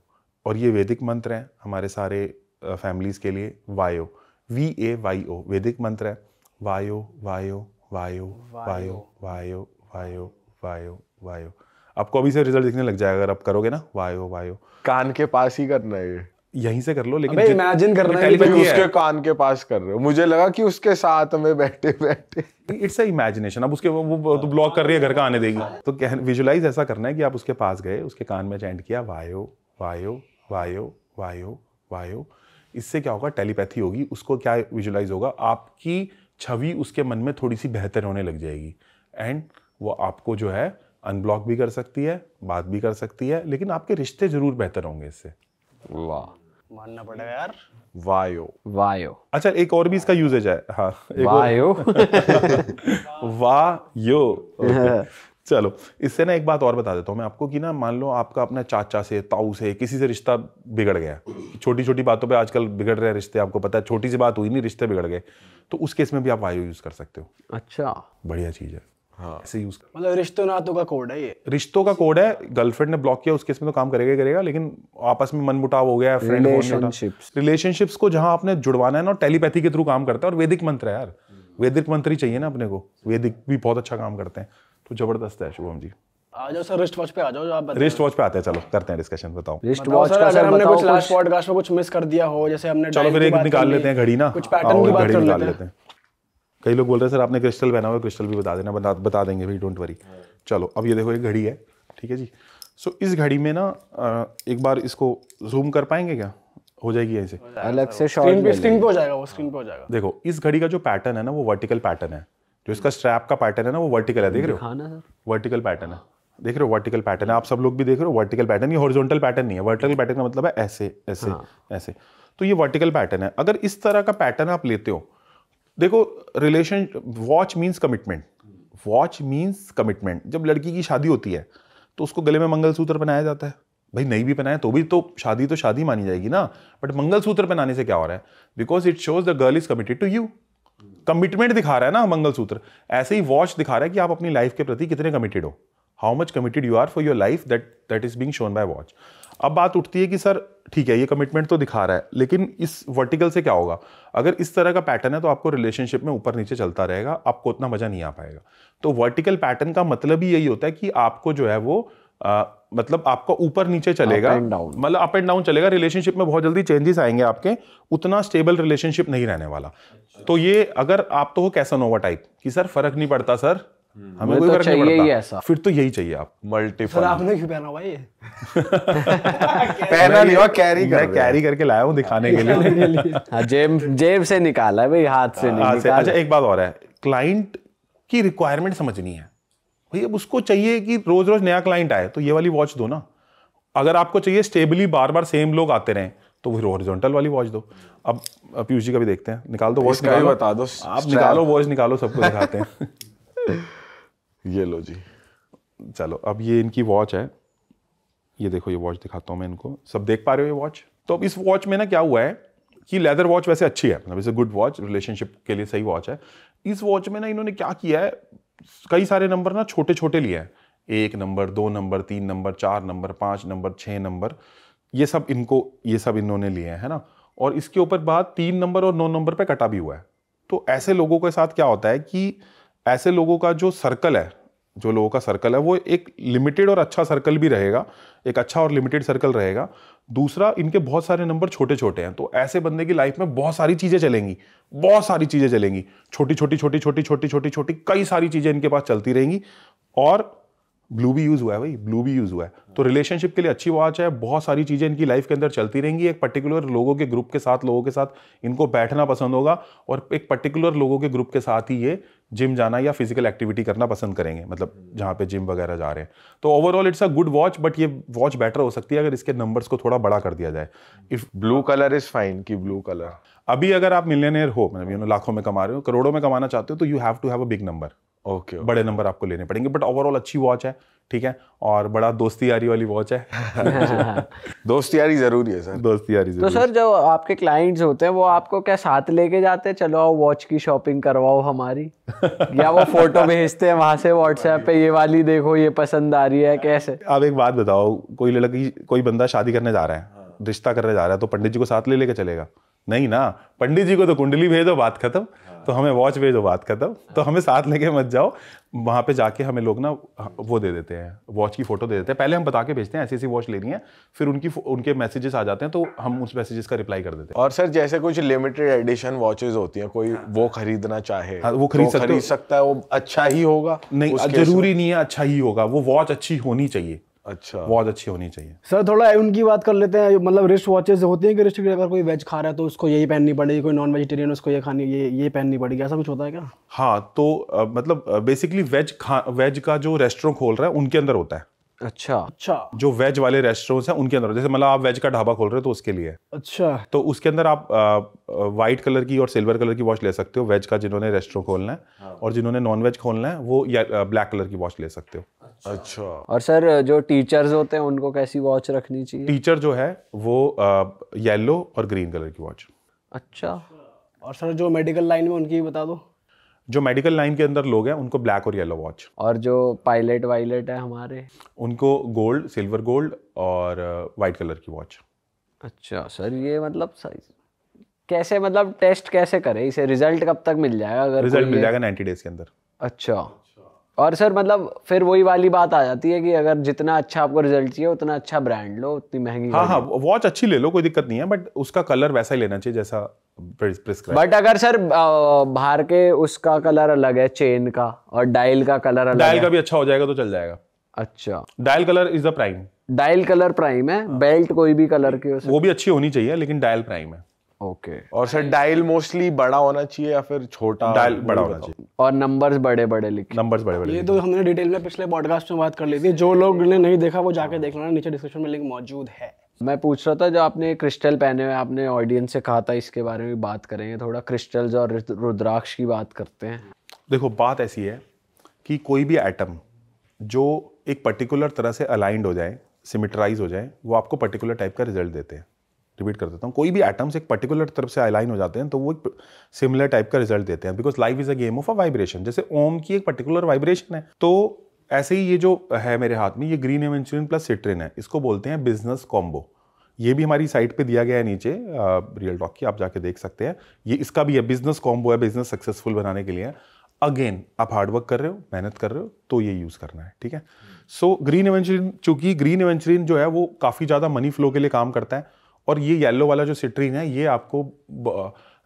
और ये वैदिक मंत्र हैं हमारे सारे फैमिलीज़ के लिए वायो वी ए वाई ओ वैदिक मंत्र है वायो वायो वायो वायो वायो वायो वायो वायो आपको अभी से रिजल्ट दिखने लग जाएगा अगर आप करोगे ना वायो वायो कान के पास ही करना है यहीं से कर लो लेकिन इमेजिन करना है कि उसके कान के पास कर रहे हो मुझे लगा कि उसके साथ में बैठे बैठे इट्स अ इमेजिनेशन अब उसके वो, वो तो ब्लॉक कर रही है घर का आने देगी तो विजुलाइज ऐसा करना है कि आप उसके पास गए उसके कान में चैंट किया वायो वायो वायो वायो वायो इससे क्या होगा टेलीपैथी होगी उसको क्या विजुलाइज होगा आपकी छवि उसके मन में थोड़ी सी बेहतर होने लग जाएगी एंड वो आपको जो है अनब्लॉक भी कर सकती है बात भी कर सकती है लेकिन आपके रिश्ते जरूर बेहतर होंगे इससे वाह मानना पड़ेगा यार वायो वायो अच्छा एक और भी इसका यूजेज है हाँ वायो वायो चलो इससे ना एक बात और बता देता हूँ मैं आपको कि ना मान लो आपका अपना चाचा से ताऊ से किसी से रिश्ता बिगड़ गया छोटी छोटी बातों पे आजकल बिगड़ रहे रिश्ते आपको पता है छोटी सी बात हुई नहीं रिश्ते बिगड़ गए तो उस केस में भी आप वायु यूज कर सकते हो अच्छा बढ़िया चीज है हाँ। ऐसे यूज मतलब रिश्तों नातों का कोड है ये रिश्तों का कोड है गर्लफ्रेंड ने ब्लॉक किया उस केस तो काम करेगा करेगा लेकिन आपस में मन मुटाव हो गया फ्रेंड रिलेशनशिप्स रिलेशनशिप्स को जहां आपने जुड़वाना है ना टेलीपैथी के थ्रू काम करता है और वैदिक मंत्र है यार वैदिक मंत्र ही चाहिए ना अपने को वैदिक भी बहुत अच्छा काम करते हैं तो जबरदस्त है शुभम जी आ जाओ सर रिस्ट वॉच पे आ जाओ आप रिस्ट वॉच पे आते हैं चलो करते हैं डिस्कशन बताओ रिस्ट वॉच का हमने कुछ लास्ट पॉडकास्ट में कुछ मिस कर दिया हो जैसे हमने चलो फिर एक निकाल लेते हैं घड़ी ना कुछ पैटर्न की बात कर लेते हैं कई लोग बोल रहे हैं सर आपने क्रिस्टल पहना हुआ क्रिस्टल भी बता देना बता बता देंगे भाई डोंट वरी चलो अब ये देखो ये घड़ी है ठीक है जी सो so, इस घड़ी में ना एक बार इसको जूम कर पाएंगे क्या हो जाएगी ऐसे अलग से स्क्रीन पे स्क्रीन पे हो जाएगा वो स्क्रीन पे हो जाएगा देखो इस घड़ी का जो पैटर्न है ना वो वर्टिकल पैटर्न है जो इसका स्ट्रैप का पैटर्न है ना वो वर्टिकल है देख रहे हो वर्टिकल पैटर्न है देख रहे हो वर्टिकल पैटर्न है आप सब लोग भी देख रहे हो वर्टिकल पैटर्न ये हॉरिजॉन्टल पैटर्न नहीं है वर्टिकल पैटर्न का मतलब है ऐसे ऐसे हाँ। ऐसे तो ये वर्टिकल पैटर्न है अगर इस तरह का पैटर्न आप लेते हो देखो relation watch means commitment watch means commitment जब लड़की की शादी होती है तो उसको गले में मंगलसूत्र पहनाया जाता है भाई नहीं भी पहनाए तो भी तो शादी तो शादी मानी जाएगी ना बट मंगलसूत्र पहनाने से क्या हो रहा है because it shows the girl is committed to you commitment दिखा रहा है ना मंगलसूत्र ऐसे ही वॉच दिखा रहा है कि आप अपनी लाइफ के प्रति कितने कमिटेड हो how much committed you are for your life that that is being shown by watch अब बात उठती है कि सर ठीक है ये कमिटमेंट तो दिखा रहा है लेकिन इस वर्टिकल से क्या होगा अगर इस तरह का पैटर्न है तो आपको रिलेशनशिप में ऊपर नीचे चलता रहेगा आपको उतना मज़ा नहीं आ पाएगा तो वर्टिकल पैटर्न का मतलब ही यही होता है कि आपको जो है वो आ, मतलब आपका ऊपर नीचे चलेगा मतलब अप एंड डाउन चलेगा रिलेशनशिप में बहुत जल्दी चेंजेस आएंगे आपके उतना स्टेबल रिलेशनशिप नहीं रहने वाला तो ये अगर आप तो हो कैसा नोवा टाइप कि सर फर्क नहीं पड़ता सर हम्म। हमें तो, तो चाहिए ही ऐसा फिर तो यही चाहिए आप मल्टीपल आपने क्यों पहना हुआ ये पहना नहीं हुआ कैरी कर कैरी करके लाया हूँ दिखाने के लिए हाँ, जेब जेब से निकाला है भाई हाथ से नहीं हाँ, निकाला अच्छा एक बात और है क्लाइंट की रिक्वायरमेंट समझनी है भाई अब उसको चाहिए कि रोज रोज नया क्लाइंट आए तो ये वाली वॉच दो ना अगर आपको चाहिए स्टेबली बार बार सेम लोग आते रहे तो फिर हॉरिजॉन्टल वाली वॉच दो अब पीयूष जी का भी देखते हैं निकाल दो वॉच निकालो बता दो आप निकालो वॉच निकालो सबको दिखाते हैं ये लो जी चलो अब ये इनकी वॉच है ये देखो ये वॉच दिखाता हूँ मैं इनको सब देख पा रहे हो ये वॉच तो अब इस वॉच में ना क्या हुआ है कि लेदर वॉच वैसे अच्छी है मतलब इसे गुड वॉच रिलेशनशिप के लिए सही वॉच है इस वॉच में ना इन्होंने क्या किया है कई सारे नंबर ना छोटे छोटे लिए हैं एक नंबर दो नंबर तीन नंबर चार नंबर पाँच नंबर छः नंबर ये सब इनको ये सब इन्होंने लिए हैं है ना और इसके ऊपर बाद तीन नंबर और नौ नंबर पर कटा भी हुआ है तो ऐसे लोगों के साथ क्या होता है कि ऐसे लोगों का जो सर्कल है जो लोगों का सर्कल है वो एक लिमिटेड और अच्छा सर्कल भी रहेगा एक अच्छा और लिमिटेड सर्कल रहेगा दूसरा इनके बहुत सारे नंबर छोटे छोटे हैं तो ऐसे बंदे की लाइफ में बहुत सारी चीज़ें चलेंगी बहुत सारी चीज़ें चलेंगी छोटी छोटी छोटी छोटी छोटी छोटी छोटी कई सारी चीज़ें इनके पास चलती रहेंगी और ब्लू भी यूज़ हुआ है भाई ब्लू भी यूज़ हुआ है तो रिलेशनशिप के लिए अच्छी वॉच है बहुत सारी चीज़ें इनकी लाइफ के अंदर चलती रहेंगी एक पर्टिकुलर लोगों के ग्रुप के साथ लोगों के साथ इनको बैठना पसंद होगा और एक पर्टिकुलर लोगों के ग्रुप के साथ ही ये जिम जाना या फिजिकल एक्टिविटी करना पसंद करेंगे मतलब जहाँ पे जिम वगैरह जा रहे हैं तो overall it's a good watch but ये वॉच बेटर हो सकती है अगर इसके नंबर्स को थोड़ा बड़ा कर दिया जाए if blue colour is fine की ब्लू कलर अभी अगर आप मिलियनियर हो मतलब यू नो लाखों में कमा रहे हो करोड़ों में कमाना चाहते हो तो you have to have a big number okay okay, बड़े नंबर आपको लेने पड़ेंगे बट ओवरऑल अच्छी वॉच है ठीक है और बड़ा दोस्ती यारी वाली वॉच है दोस्ती यारी जरूरी है सर दोस्ती यारी तो जरूरी तो सर जो आपके क्लाइंट्स होते हैं वो आपको क्या साथ लेके जाते हैं चलो आओ वॉच की शॉपिंग करवाओ हमारी या वो फोटो भेजते हैं वहां से व्हाट्सएप पे ये वाली देखो ये पसंद आ रही है कैसे आप एक बात बताओ कोई लड़की कोई बंदा शादी करने जा रहा है हाँ। रिश्ता करने जा रहा है तो पंडित जी को साथ ले लेके चलेगा नहीं ना पंडित जी को तो कुंडली भेजो बात खत्म हाँ। तो हमें वॉच भेजो बात खत्म तो हमें साथ लेके मत जाओ वहाँ पे जाके हमें लोग ना वो दे देते हैं वॉच की फ़ोटो दे देते हैं पहले हम बता के भेजते हैं ऐसी ऐसी वॉच लेनी है फिर उनकी उनके मैसेजेस आ जाते हैं तो हम उस मैसेजेस का रिप्लाई कर देते हैं और सर जैसे कुछ लिमिटेड एडिशन वॉचेज होती हैं कोई हाँ। वो खरीदना चाहे हाँ, वो खरीद तो खरीद सकता है वो अच्छा ही होगा नहीं जरूरी नहीं है अच्छा ही होगा वो वॉच अच्छी होनी चाहिए अच्छा वॉच अच्छी होनी चाहिए सर थोड़ा उनकी बात कर लेते हैं मतलब रिस्ट वॉचेज होती हैं कि रिस्ट अगर कोई वेज खा रहा है तो उसको यही पहननी पड़ेगी कोई नॉन वेजिटेरियन उसको ये खानी ये ये पहननी पड़ेगी ऐसा कुछ होता है क्या हाँ तो आ, मतलब बेसिकली वेज खा वेज का जो रेस्टोरेंट खोल रहा है उनके अंदर होता है अच्छा अच्छा जो वेज वाले रेस्टोरेंट्स हैं उनके अंदर जैसे मतलब आप वेज का ढाबा खोल रहे हो तो उसके लिए अच्छा तो उसके अंदर आप वाइट कलर की और सिल्वर कलर की वॉच ले सकते हो वेज का जिन्होंने रेस्टोरेंट खोलना है हाँ। और जिन्होंने नॉन वेज खोलना है वो या ब्लैक कलर की वॉच ले सकते हो अच्छा।, अच्छा और सर जो टीचर्स होते हैं उनको कैसी वॉच रखनी चाहिए टीचर जो है वो येलो और ग्रीन कलर की वॉच अच्छा और सर जो मेडिकल लाइन में उनकी बता दो जो मेडिकल लाइन के अंदर लोग हैं उनको ब्लैक और येलो वॉच और जो पायलट वायलट है हमारे उनको गोल्ड सिल्वर गोल्ड और वाइट कलर की वॉच अच्छा सर ये मतलब साइज कैसे मतलब टेस्ट कैसे करें इसे रिजल्ट कब तक मिल जाएगा अगर रिजल्ट मिल जाएगा नाइन्टी डेज के अंदर अच्छा और सर मतलब फिर वही वाली बात आ जाती है कि अगर जितना अच्छा आपको रिजल्ट चाहिए उतना अच्छा ब्रांड लो उतनी महंगी हाँ हाँ वॉच अच्छी ले लो कोई दिक्कत नहीं है बट उसका कलर वैसा ही लेना चाहिए जैसा बट अगर सर बाहर के उसका कलर अलग है चेन का और डायल का कलर अलग डायल का भी अच्छा हो जाएगा तो चल जाएगा अच्छा dial colour is the prime dial colour prime है बेल्ट हाँ। कोई भी कलर की वो भी अच्छी होनी चाहिए लेकिन डायल प्राइम है ओके okay. और सर डायल मोस्टली बड़ा होना चाहिए या फिर छोटा डायल बड़ा होना चाहिए और नंबर्स बड़े बड़े लिखे नंबर्स बड़े बड़े ये तो हमने डिटेल में पिछले पॉडकास्ट में बात कर ली थी जो लोग ने नहीं देखा वो जाके देख लेना नीचे डिस्क्रिप्शन में लिंक मौजूद है मैं पूछ रहा था जो आपने क्रिस्टल पहने हुए आपने ऑडियंस से कहा था इसके बारे में बात करेंगे थोड़ा क्रिस्टल्स और रुद्राक्ष की बात करते हैं देखो बात ऐसी है कि कोई भी आइटम जो एक पर्टिकुलर तरह से अलाइंड हो जाए सिमिट्राइज हो जाए वो आपको पर्टिकुलर टाइप का रिजल्ट देते हैं रिपीट कर देता हूँ कोई भी एटम्स एक पर्टिकुलर तरफ से अलाइन हो जाते हैं तो वो एक सिमिलर टाइप का रिजल्ट देते हैं because life is a game of a vibration जैसे ओम की एक पर्टिकुलर वाइब्रेशन है तो ऐसे ही ये जो है मेरे हाथ में ये ग्रीन एवेंचुरिन प्लस सिट्रिन है इसको बोलते हैं बिजनेस कॉम्बो ये भी हमारी साइट पे दिया गया है नीचे रियल टॉक की आप जाके देख सकते हैं ये इसका भी है बिजनेस कॉम्बो है बिजनेस सक्सेसफुल बनाने के लिए अगेन आप हार्डवर्क कर रहे हो मेहनत कर रहे हो तो ये यूज़ करना है ठीक है सो ग्रीन एवेंचुरिन चूंकि ग्रीन एवेंचुरिन जो है वो काफ़ी ज़्यादा मनी फ्लो के लिए काम करता है और ये येलो वाला जो सिट्रीन है ये आपको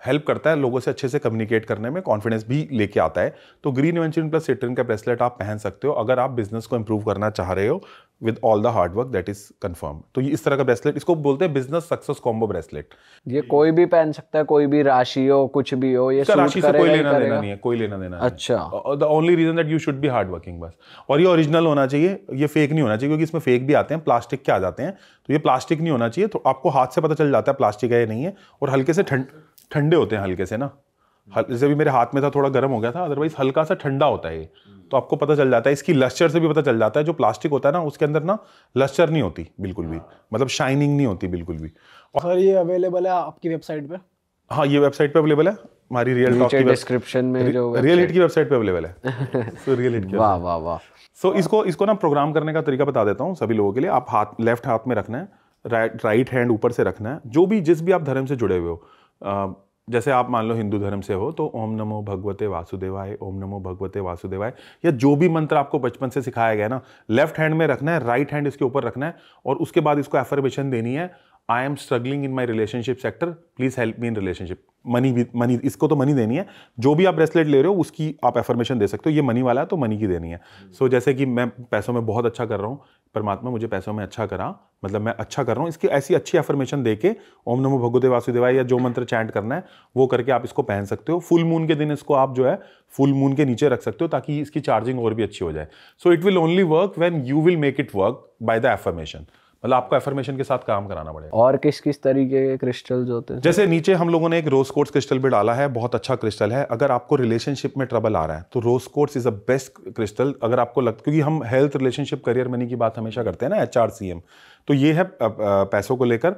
हेल्प करता है लोगों से अच्छे से कम्युनिकेट करने में कॉन्फिडेंस भी लेके आता है तो ग्रीन वेंचुरिन प्लस सिट्रिन का ब्रेसलेट आप पहन सकते हो अगर आप बिजनेस को इंप्रूव करना चाह रहे हो with all the hard work that is confirm तो ये इस तरह का ब्रेसलेट इसको बोलते हैं बिजनेस सक्सेस कॉम्बो ब्रेसलेट ये कोई भी पहन सकता है कोई भी राशि हो कुछ भी हो ये राशि से कोई लेना देना नहीं है कोई लेना देना अच्छा the only reason that you should be hard working बस और ये ओरिजिनल होना चाहिए ये फेक नहीं होना चाहिए क्योंकि इसमें फेक भी आते हैं प्लास्टिक के आ जाते हैं तो ये प्लास्टिक नहीं होना चाहिए तो आपको हाथ से पता चल जाता है प्लास्टिक है या नहीं है और हल्के से ठंड ठंडे होते हैं हल्के से ना जैसे भी मेरे हाथ में था थोड़ा गर्म हो गया था अदरवाइज हल्का सा ठंडा होता है तो आपको पता चल जाता है इसकी लस्चर से भी पता चल जाता है जो प्लास्टिक होता है ना उसके अंदर ना लस्चर नहीं होती बिल्कुल भी मतलब शाइनिंग नहीं होती बिल्कुल भी और सर ये अवेलेबल है आपकी वेबसाइट पे हाँ ये वेबसाइट पे अवेलेबल है हमारी रियल टॉक की डिस्क्रिप्शन में जो रियल हिट की वेबसाइट पे अवेलेबल है सो रियल हिट वाह वाह वाह सो इसको इसको ना प्रोग्राम करने का तरीका बता देता हूँ सभी लोगों के लिए आप हाथ लेफ्ट हाथ में रखना है राइट हैंड ऊपर से रखना है जो भी जिस भी आप धर्म से जुड़े हुए हो जैसे आप मान लो हिंदू धर्म से हो तो ओम नमो भगवते वासुदेवाय ओम नमो भगवते वासुदेवाय या जो भी मंत्र आपको बचपन से सिखाया गया ना लेफ्ट हैंड में रखना है राइट हैंड इसके ऊपर रखना है और उसके बाद इसको एफर्मेशन देनी है I am struggling in my relationship sector please help me in relationship money भी मनी इसको तो मनी देनी है जो भी आप ब्रेसलेट ले रहे हो उसकी आप एफर्मेशन दे सकते हो ये मनी वाला है तो मनी की देनी है सो so, जैसे कि मैं पैसों में बहुत अच्छा कर रहा हूँ परमात्मा मुझे पैसों में अच्छा करा मतलब मैं अच्छा कर रहा हूँ इसकी ऐसी अच्छी एफर्मेशन दे के ओम नमो भगवते वासुदेवाय या जो मंत्र चैंट करना है वो करके आप इसको पहन सकते हो फुल मून के दिन इसको आप जो है फुल मून के नीचे रख सकते हो ताकि इसकी चार्जिंग और भी अच्छी हो जाए so it will only work when you will make it work by the affirmation मतलब आपको एफर्मेशन के साथ काम कराना पड़ेगा और किस किस तरीके के जो होते हैं जैसे नीचे हम लोगों ने एक रोज कोट्स क्रिस्टल भी डाला है बहुत अच्छा क्रिस्टल है अगर आपको रिलेशनशिप में ट्रबल आ रहा है तो rose quartz is a best crystal अगर आपको लग क्योंकि हम हेल्थ रिलेशनशिप करियर मनी की बात हमेशा करते हैं ना एच आर सी एम तो ये है पैसों को लेकर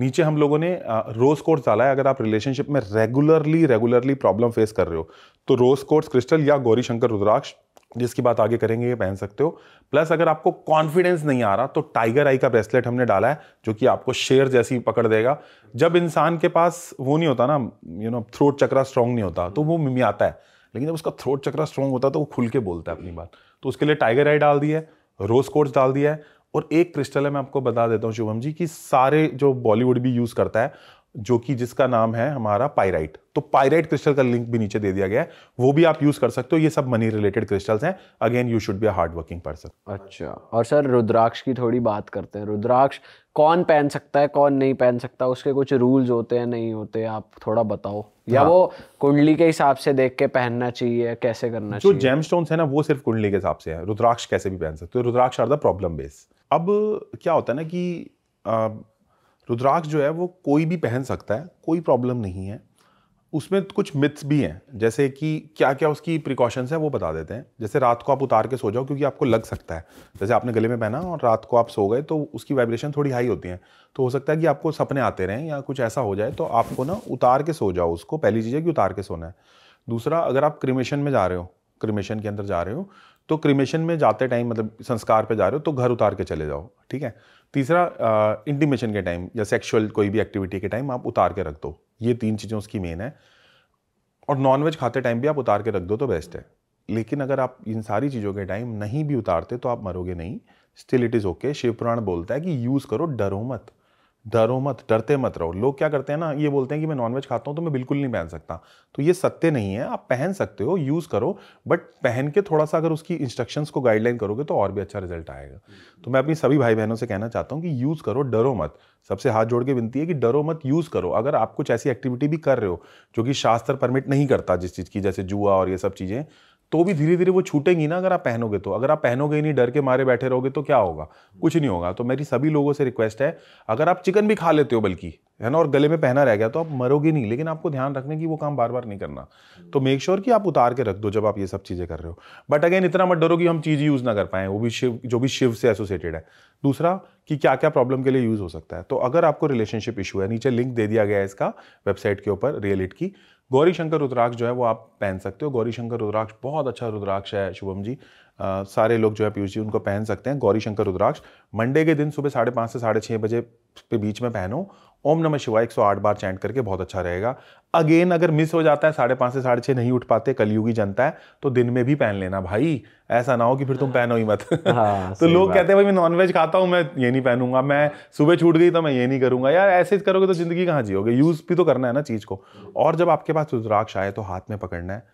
नीचे हम लोगों ने रोज कोर्स डाला है अगर आप रिलेशनशिप में रेगुलरली रेगुलरली प्रॉब्लम फेस कर रहे हो तो रोज कोर्स क्रिस्टल या गौरी शंकर रुद्राक्ष जिसकी बात आगे करेंगे ये पहन सकते हो प्लस अगर आपको कॉन्फिडेंस नहीं आ रहा तो टाइगर आई का ब्रेसलेट हमने डाला है जो कि आपको शेर जैसी पकड़ देगा जब इंसान के पास वो नहीं होता ना you know throat chakra strong नहीं होता तो वो मिमियाता है लेकिन जब उसका थ्रोट चक्रा स्ट्रांग होता है तो वो खुल के बोलता है अपनी बात तो उसके लिए टाइगर आई डाल दी है रोज कोर्स डाल दिया है और एक क्रिस्टल है मैं आपको बता देता हूँ शुभम जी कि सारे जो बॉलीवुड भी यूज़ करता है जो कि जिसका नाम है हमारा पायराइट तो पायराइट क्रिस्टल का लिंक भी नीचे दे दिया गया है वो भी आप यूज कर सकते हो ये सब मनी रिलेटेड क्रिस्टल्स हैं again you should be hard working person अच्छा और सर रुद्राक्ष की थोड़ी बात करते हैं रुद्राक्ष कौन पहन सकता है कौन नहीं पहन सकता उसके कुछ रूल्स होते हैं नहीं होते हैं, आप थोड़ा बताओ या हाँ। वो कुंडली के हिसाब से देख के पहनना चाहिए कैसे करना चाहिए जो जेम स्टोन्स है ना वो सिर्फ कुंडली के हिसाब से है रुद्राक्ष कैसे भी पहन सकते हो rudraksha are the problem base अब क्या होता है ना कि रुद्राक्ष जो है वो कोई भी पहन सकता है कोई प्रॉब्लम नहीं है उसमें कुछ मिथ्स भी हैं जैसे कि क्या क्या उसकी प्रिकॉशंस हैं वो बता देते हैं जैसे रात को आप उतार के सो जाओ क्योंकि आपको लग सकता है जैसे आपने गले में पहना और रात को आप सो गए तो उसकी वाइब्रेशन थोड़ी हाई होती है तो हो सकता है कि आपको सपने आते रहें या कुछ ऐसा हो जाए तो आपको ना उतार के सो जाओ उसको पहली चीज़ है कि उतार के सोना है दूसरा अगर आप क्रिमेशन में जा रहे हो क्रिमेशन के अंदर जा रहे हो तो क्रिमेशन में जाते टाइम मतलब संस्कार पे जा रहे हो तो घर उतार के चले जाओ ठीक है तीसरा इंटीमेशन के टाइम या सेक्सुअल कोई भी एक्टिविटी के टाइम आप उतार के रख दो ये तीन चीज़ें उसकी मेन है और नॉनवेज खाते टाइम भी आप उतार के रख दो तो बेस्ट है लेकिन अगर आप इन सारी चीज़ों के टाइम नहीं भी उतारते तो आप मरोगे नहीं still it is okay Shivpuran बोलता है कि यूज़ करो डरो मत डरो मत डरते मत रहो लोग क्या करते हैं ना ये बोलते हैं कि मैं नॉनवेज खाता हूँ तो मैं बिल्कुल नहीं पहन सकता तो ये सत्य नहीं है आप पहन सकते हो यूज़ करो बट पहन के थोड़ा सा अगर उसकी इंस्ट्रक्शंस को गाइडलाइन करोगे तो और भी अच्छा रिजल्ट आएगा तो मैं अपनी सभी भाई बहनों से कहना चाहता हूँ कि यूज़ करो डरो मत सबसे हाथ जोड़ के विनती है कि डरो मत यूज़ करो अगर आप कुछ ऐसी एक्टिविटी भी कर रहे हो जो कि शास्त्र परमिट नहीं करता जिस चीज़ की जैसे जुआ और ये सब चीज़ें तो भी धीरे धीरे वो छूटेंगी ना अगर आप पहनोगे तो अगर आप पहनोगे ही नहीं डर के मारे बैठे रहोगे तो क्या होगा कुछ नहीं होगा तो मेरी सभी लोगों से रिक्वेस्ट है अगर आप चिकन भी खा लेते हो बल्कि है ना और गले में पहना रह गया तो आप मरोगे नहीं लेकिन आपको ध्यान रखने की वो काम बार बार नहीं करना तो मेक श्योर की कि आप उतार के रख दो जब आप ये सब चीज़ें कर रहे हो बट अगेन इतना मत डरो कि हम चीज़ यूज़ ना कर पाए वो भी शिव जो भी शिव से एसोसिएटेड है दूसरा कि क्या क्या प्रॉब्लम के लिए यूज़ हो सकता है तो अगर आपको रिलेशनशिप इशू है नीचे लिंक दे दिया गया है इसका वेबसाइट के ऊपर रियलिट की गौरी शंकर रुद्राक्ष जो है वो आप पहन सकते हो गौरी शंकर रुद्राक्ष बहुत अच्छा रुद्राक्ष है शुभम जी आ, सारे लोग जो है पीयूष जी उनको पहन सकते हैं गौरी शंकर रुद्राक्ष मंडे के दिन सुबह साढ़े पाँच से साढ़े छः बजे के बीच में पहनो ओम नमः शिवाय 108 बार चैंट करके बहुत अच्छा रहेगा अगेन अगर मिस हो जाता है साढ़े पाँच से साढ़े छः नहीं उठ पाते कलयुगी जनता है तो दिन में भी पहन लेना भाई ऐसा ना हो कि फिर तुम पहनो ही मत हाँ, तो लोग कहते हैं भाई मैं नॉनवेज खाता हूँ मैं ये नहीं पहनूंगा मैं सुबह छूट गई तो मैं ये नहीं करूंगा यार ऐसे करोगे तो ज़िंदगी कहाँ जियोगे यूज़ भी तो करना है ना चीज़ को और जब आपके पास रुद्राक्ष आए तो हाथ में पकड़ना है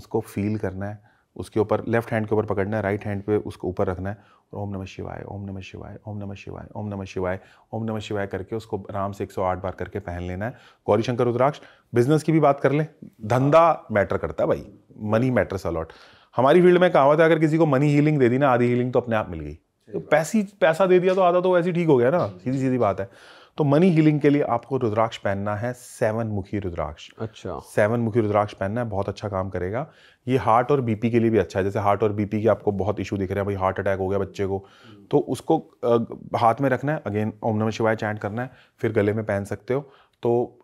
उसको फील करना है उसके ऊपर लेफ्ट हैंड के ऊपर पकड़ना है राइट हैंड पे उसको ऊपर रखना है और ओम नमः शिवाय ओम नमः शिवाय ओम नमः शिवाय ओम नमः शिवाय ओम नमः शिवाय करके उसको आराम से 108 बार करके पहन लेना है गौरी शंकर रुद्राक्ष बिजनेस की भी बात कर लें धंधा मैटर करता है भाई मनी मैटर्स अलॉट हमारी फील्ड में कहावत है अगर किसी को मनी हीलिंग दे दी ना आधी हीलिंग तो अपने आप मिल गई तो पैसी पैसा दे दिया तो आधा तो वैसे ठीक हो गया ना सीधी सीधी बात है तो मनी हीलिंग के लिए आपको रुद्राक्ष पहनना है सेवन मुखी रुद्राक्ष अच्छा सेवन मुखी रुद्राक्ष पहनना है बहुत अच्छा काम करेगा ये हार्ट और बीपी के लिए भी अच्छा है जैसे हार्ट और बीपी के आपको बहुत इशू दिख रहे हैं भाई हार्ट अटैक हो गया बच्चे को तो उसको हाथ में रखना है अगेन ओम नमः शिवाय चैंट करना है फिर गले में पहन सकते हो तो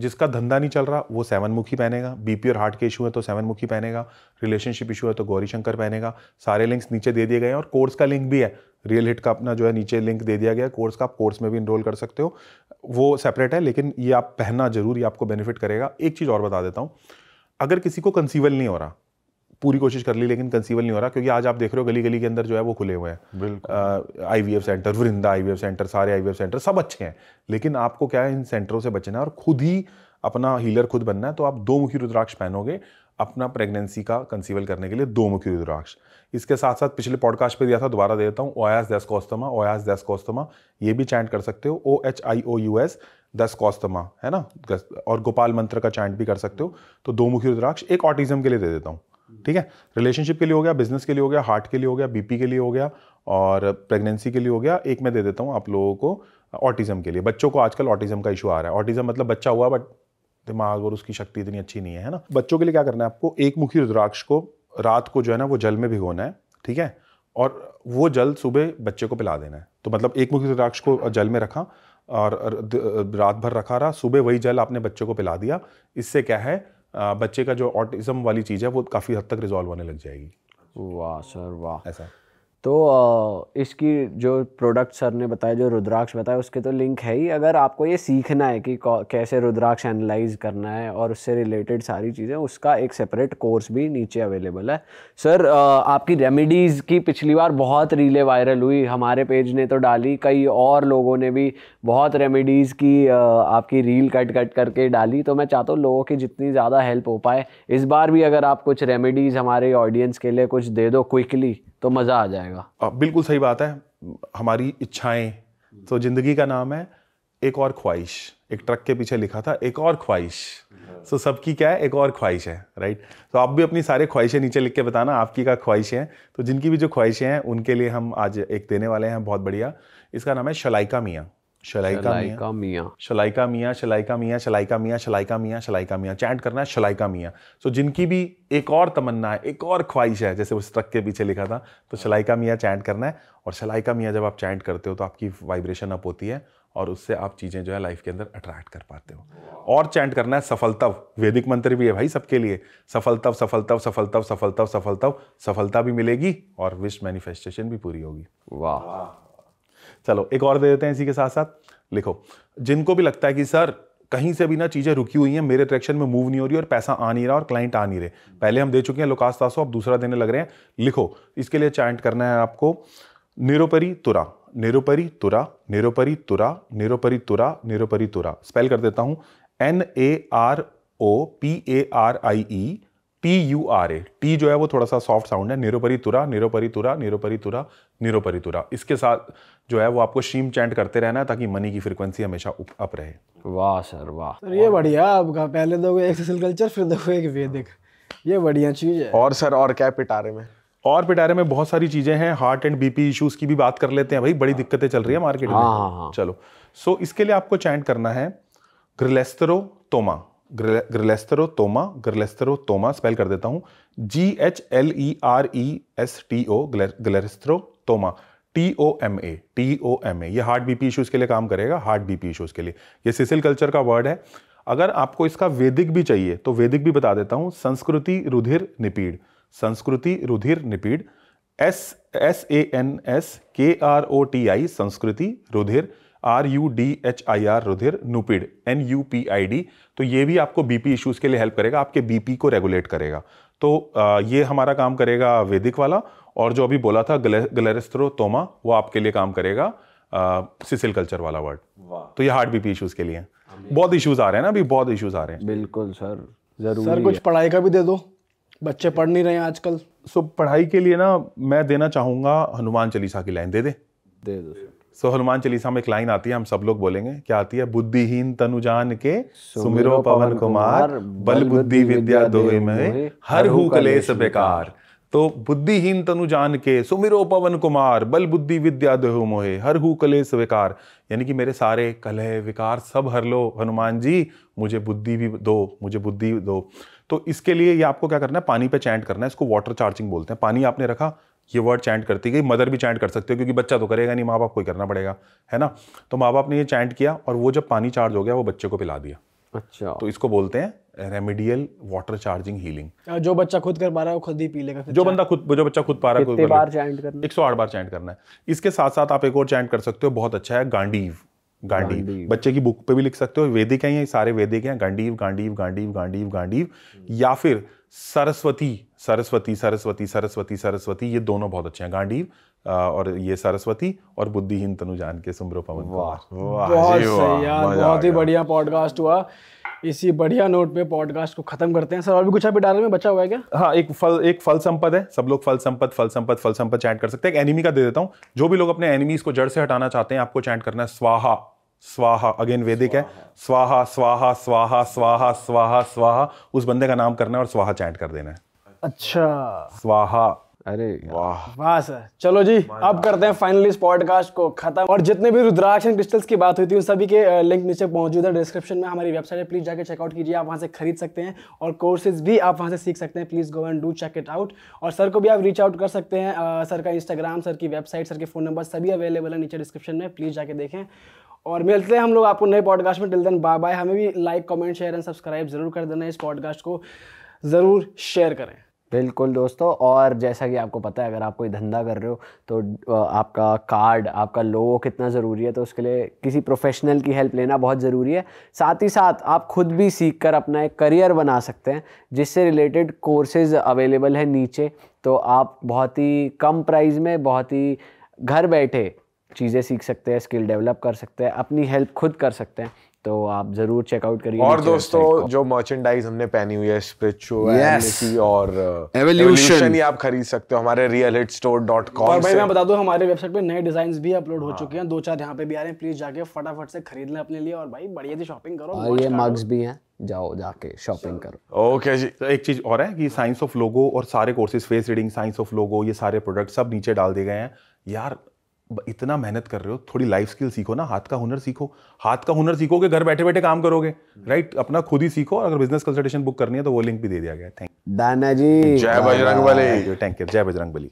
जिसका धंधा नहीं चल रहा वो सेवन मुखी पहनेगा बीपी और हार्ट के इशू है तो सेवन मुखी पहनेगा रिलेशनशिप इशू है तो गौरी शंकर पहनेगा सारे लिंक्स नीचे दे दिए गए हैं और कोर्स का लिंक भी है रियल हिट का अपना जो है नीचे लिंक दे दिया गया कोर्स का आप कोर्स में भी इनरोल कर सकते हो वो सेपरेट है लेकिन ये आप पहनना जरूर ये आपको बेनिफिट करेगा एक चीज़ और बता देता हूँ अगर किसी को कंसीवल नहीं हो रहा पूरी कोशिश कर ली लेकिन कंसीवल नहीं हो रहा क्योंकि आज आप देख रहे हो गली गली के अंदर जो है वो खुले हुए हैं I V F centre Vrinda I V F centre सारे आई वी एफ सेंटर सब अच्छे हैं लेकिन आपको क्या है इन सेंटरों से बचना है और खुद ही अपना हीलर खुद बनना है तो आप दो मुखी रुद्राक्ष पहनोगे अपना प्रेगनेंसी का कंसीवल करने के लिए दो मुखी रुद्राक्ष इसके साथ साथ पिछले पॉडकास्ट पे दिया था दोबारा दे देता हूँ ओयास दस कौस्तमा ओयास दस कौस्तमा ये भी चैंट कर सकते हो O H I O U S दस कौस्तमा है ना और गोपाल मंत्र का चैंट भी कर सकते हो तो दो मुखी रुद्राक्ष एक ऑटिज्म के लिए दे देता हूँ ठीक है रिलेशनशिप के लिए हो गया बिजनेस के लिए हो गया हार्ट के लिए हो गया बीपी के लिए हो गया और प्रेगनेंसी के लिए हो गया एक मैं दे देता हूँ आप लोगों को ऑटिज्म के लिए बच्चों को आजकल ऑटिज्म का इशू आ रहा है ऑटिज्म मतलब बच्चा हुआ बट दिमाग और उसकी शक्ति इतनी अच्छी नहीं है है ना बच्चों के लिए क्या करना है आपको एक मुखी रुद्राक्ष को रात को जो है ना वो जल में भिगोना है ठीक है और वो जल सुबह बच्चे को पिला देना है तो मतलब एक मुखी रुद्राक्ष को जल में रखा और रात भर रखा रहा सुबह वही जल आपने बच्चे को पिला दिया इससे क्या है बच्चे का जो ऑटिज्म वाली चीज़ है वो काफ़ी हद तक रिजॉल्व होने लग जाएगी वाह सर वाह ऐसा तो इसकी जो प्रोडक्ट सर ने बताया जो रुद्राक्ष बताया उसके तो लिंक है ही अगर आपको ये सीखना है कि कैसे रुद्राक्ष एनालाइज करना है और उससे रिलेटेड सारी चीज़ें उसका एक सेपरेट कोर्स भी नीचे अवेलेबल है सर आपकी रेमेडीज़ की पिछली बार बहुत रीले वायरल हुई हमारे पेज ने तो डाली कई और लोगों ने भी बहुत रेमेडीज़ की आपकी रील कट कट करके डाली तो मैं चाहता हूँ लोगों की जितनी ज़्यादा हेल्प हो पाए इस बार भी अगर आप कुछ रेमेडीज़ हमारे ऑडियंस के लिए कुछ दे दो क्विकली तो मज़ा आ जाएगा बिल्कुल सही बात है हमारी इच्छाएं तो ज़िंदगी का नाम है एक और ख्वाहिश एक ट्रक के पीछे लिखा था एक और ख्वाहिश सो तो so, सबकी क्या है एक और ख्वाहिश है राइट तो so, आप भी अपनी सारे ख्वाहिशें नीचे लिख के बताना आपकी क्या ख्वाहिशें हैं तो जिनकी भी जो ख्वाहिशें हैं उनके लिए हम आज एक देने वाले हैं बहुत बढ़िया इसका नाम है शलाइका मियाँ शलाइका मियाँ मियाँ शलाइका मियाँ शलाइका मियाँ शलाइका मियाँ शलाइका मियाँ शलाइका मियाँ करना है शलाइका मियाँ सो जिनकी भी एक और तमन्ना है एक और ख्वाहिश है जैसे उस ट्रक के पीछे लिखा था तो शलाइका मियाँ करना है और शलाइका मियाँ जब आप चैंट करते हो तो आपकी वाइब्रेशन अप होती है और उससे आप चीज़ें जो है लाइफ के अंदर अट्रैक्ट कर पाते हो और चैंट करना है सफलतव वैदिक मंत्र भी है भाई सबके लिए सफलतव सफलतव सफलतव सफलतव सफलतव सफलता भी मिलेगी और विश मैनिफेस्टेशन भी पूरी होगी वाह चलो एक और दे देते हैं इसी के साथ साथ लिखो जिनको भी लगता है कि सर कहीं से भी ना चीज़ें रुकी हुई हैं मेरे ट्रैक्शन में मूव नहीं हो रही और पैसा आ नहीं रहा और क्लाइंट आ नहीं रहे पहले हम दे चुके हैं लुकास तासो अब दूसरा देने लग रहे हैं लिखो इसके लिए चैंट करना है आपको निरोपरी तुरा निरोपरी तुरा निरोपरी तुरा निरोपरी तुरा निरोपरी तुरा स्पेल कर देता हूँ N A R O P A R I E T U R A T जो है वो थोड़ा सा सॉफ्ट साउंड है निरोपरी तुरा निरोपरी तुरा निरोपरी तुरा निरोपरी तुरा इसके साथ जो है वो आपको शीम चैंट करते रहना है ताकि मनी की फ्रिक्वेंसी हमेशा अप रहे वाह सर वाह सर ये बढ़िया आपका पहले दो एक कल्चर फिर दो एक वेदिक ये बढ़िया चीज़ है और सर और क्या पिटारे में और पिटारे में बहुत सारी चीज़ें हैं हार्ट एंड बीपी इश्यूज की भी बात कर लेते हैं भाई बड़ी दिक्कतें चल रही है मार्केट में हाँ, हाँ, हाँ। चलो सो इसके लिए आपको चैंट करना है ग्रिलेस्तरो तोमा ग्रेलेस्तरोमा ग्रेलेस्तरोमा स्पेल कर देता हूँ G H L E R E S T O ग्लेस्टरोतोमा T O M A T O M A ये हार्ट बीपी इशूज़ के लिए काम करेगा हार्ट बीपी इशूज़ के लिए ये सिसिल कल्चर का वर्ड है अगर आपको इसका वैदिक भी चाहिए तो वैदिक भी बता देता हूँ संस्कृति रुधिर निपीड़ संस्कृति रुधिर निपीड़ S S A N S K R O T I संस्कृति रुधिर निपीड. R U D H I R रुधिर नुपिड N U P I D तो ये भी आपको बी पी इशूज़ के लिए हेल्प करेगा आपके बी पी को रेगुलेट करेगा तो आ, ये हमारा काम करेगा वैदिक वाला और जो अभी बोला था ग्लेरेस्त्रो तोमा वो आपके लिए काम करेगा सिसिल कल्चर वाला वर्ड तो ये हार्ट बीपी इश्यूज़ के लिए बहुत इश्यूज़ आ रहे हैं ना अभी बहुत इश्यूज़ आ रहे हैं बिल्कुल सर जरूर सर कुछ पढ़ाई का भी दे दो बच्चे पढ़ नहीं रहे हैं आजकल सो पढ़ाई के लिए ना मैं देना चाहूंगा हनुमान चालीसा की लाइन दे दे दे दो sir so so, Hanuman Chalisa में एक लाइन आती है हम सब लोग बोलेंगे क्या आती है बुद्धिहीन तनु जान के सुमिरो पवन कुमार बल बुद्धि विद्या दोहे में हर हु कलेश बेकार तो बुद्धिहीन तनु जान के सुमिरो पवन कुमार बल बुद्धि विद्या देहु मोहे हर हु कले विकार यानी कि मेरे सारे कले विकार सब हर लो हनुमान जी मुझे बुद्धि भी दो मुझे बुद्धि दो तो इसके लिए ये आपको क्या करना है पानी पे चैंट करना है इसको वाटर चार्जिंग बोलते हैं पानी आपने रखा ये वर्ड चैंट करती गई मदर भी चैंट कर सकते हो क्योंकि बच्चा तो करेगा नहीं माँ बाप को ही करना पड़ेगा है ना तो माँ बाप ने ये चैंट किया और वो जब पानी चार्ज हो गया वो बच्चे को पिला दिया अच्छा तो इसको बोलते हैं रेमेडियल वाटर चार्जिंग हीलिंग जो बच्चा खुद कर पा रहा है वो खुद ही पी लेगा जो बंदा खुद जो बच्चा खुद पा रहा है एक सौ आठ बार चैंट करना है इसके साथ साथ आप एक और चैंट कर सकते हो बहुत अच्छा है गांडीव गांधी बच्चे की बुक पे भी लिख सकते हो वेदिक हैं ये सारे वेदिक हैं गांडीव गांडीव गांडीव गांडीव गांडीव हम्म। या फिर सरस्वती सरस्वती सरस्वती सरस्वती सरस्वती ये दोनों बहुत अच्छे हैं गांडीव और ये सरस्वती और बुद्धिहीन तनुजान के सुमरो पवन वाह बहुत ही बढ़िया पॉडकास्ट हुआ इसी बढ़िया नोट पे पॉडकास्ट को खत्म करते हैं सर और भी कुछ अभी डालने में बचा हुआ है क्या हाँ एक फल एक फल संपद है सब लोग फल संपद फल संपद फल संपद चैट कर सकते हैं एनिमी का दे देता हूँ जो भी लोग अपने एनिमीज को जड़ से हटाना चाहते हैं आपको चैट करना है स्वाहा स्वाहा अगेन वेदिक है स्वाहा स्वाहा स्वाहा स्वाहा स्वाहा स्वाहा उस बंदे का नाम करना है और स्वाहा चैट कर देना है अच्छा स्वाहा अरे वाह वाह सर चलो जी अब करते हैं फाइनली इस पॉडकास्ट को खत्म और जितने भी रुद्राक्ष एंड क्रिस्टल्स की बात हुई थी उन सभी के लिंक नीचे मौजूद है डिस्क्रिप्शन में हमारी वेबसाइट है प्लीज जाकर चेकआउट कीजिए आप वहाँ से खरीद सकते हैं और कोर्सेज भी आप वहाँ से सीख सकते हैं please go and do check it out और सर को भी आप रीच आउट कर सकते हैं सर का इंस्टाग्राम सर की वेबसाइट सर के फोन नंबर सभी अवेलेबल है नीचे डिस्क्रिप्शन में प्लीज जाके देखें और मिलते हैं हम लोग आपको नए पॉडकास्ट में टिल देन बाय बाय हमें भी like comment share and subscribe जरूर कर देना इस पॉडकास्ट को ज़रूर शेयर करें बिल्कुल दोस्तों और जैसा कि आपको पता है अगर आप कोई धंधा कर रहे हो तो आपका कार्ड आपका लोगो कितना ज़रूरी है तो उसके लिए किसी प्रोफेशनल की हेल्प लेना बहुत ज़रूरी है साथ ही साथ आप खुद भी सीख कर अपना एक करियर बना सकते हैं जिससे रिलेटेड कोर्सेज़ अवेलेबल है नीचे तो आप बहुत ही कम प्राइस में बहुत ही घर बैठे चीज़ें सीख सकते हैं स्किल डेवलप कर सकते हैं अपनी हेल्प खुद कर सकते हैं तो आप जरूर चेकआउट करिए और दोस्तों जो मर्चेंडाइज हमने पहनी हुई है स्पिरिचुअलिटी yes. और एवोल्यूशन uh, ही आप खरीद सकते हो हमारे realhitstore.com और भाई मैं बता दूं हमारे वेबसाइट पे नए डिजाइन भी अपलोड हो हाँ। चुके हैं दो चार यहाँ पे भी आ रहे हैं प्लीज जाके फटाफट से खरीद लें अपने लिए और भाई बढ़िया से शॉपिंग करो और हाँ, ये मग्स भी हैं जाओ जाके शॉपिंग करो ओके जी तो एक चीज और है कि साइंस ऑफ लोगो और सारे courses face reading science of logo ये सारे प्रोडक्ट सब नीचे डाल दिए गए हैं यार इतना मेहनत कर रहे हो थोड़ी लाइफ स्किल सीखो ना हाथ का हुनर सीखो हाथ का हुनर सीखोगे घर बैठे बैठे काम करोगे राइट अपना खुद ही सीखो अगर बिजनेस कंसल्टेशन बुक करनी है तो वो लिंक भी दे दिया गया थैंक दाना जी जय बजरंग बली थैंक यू जय बजरंग बली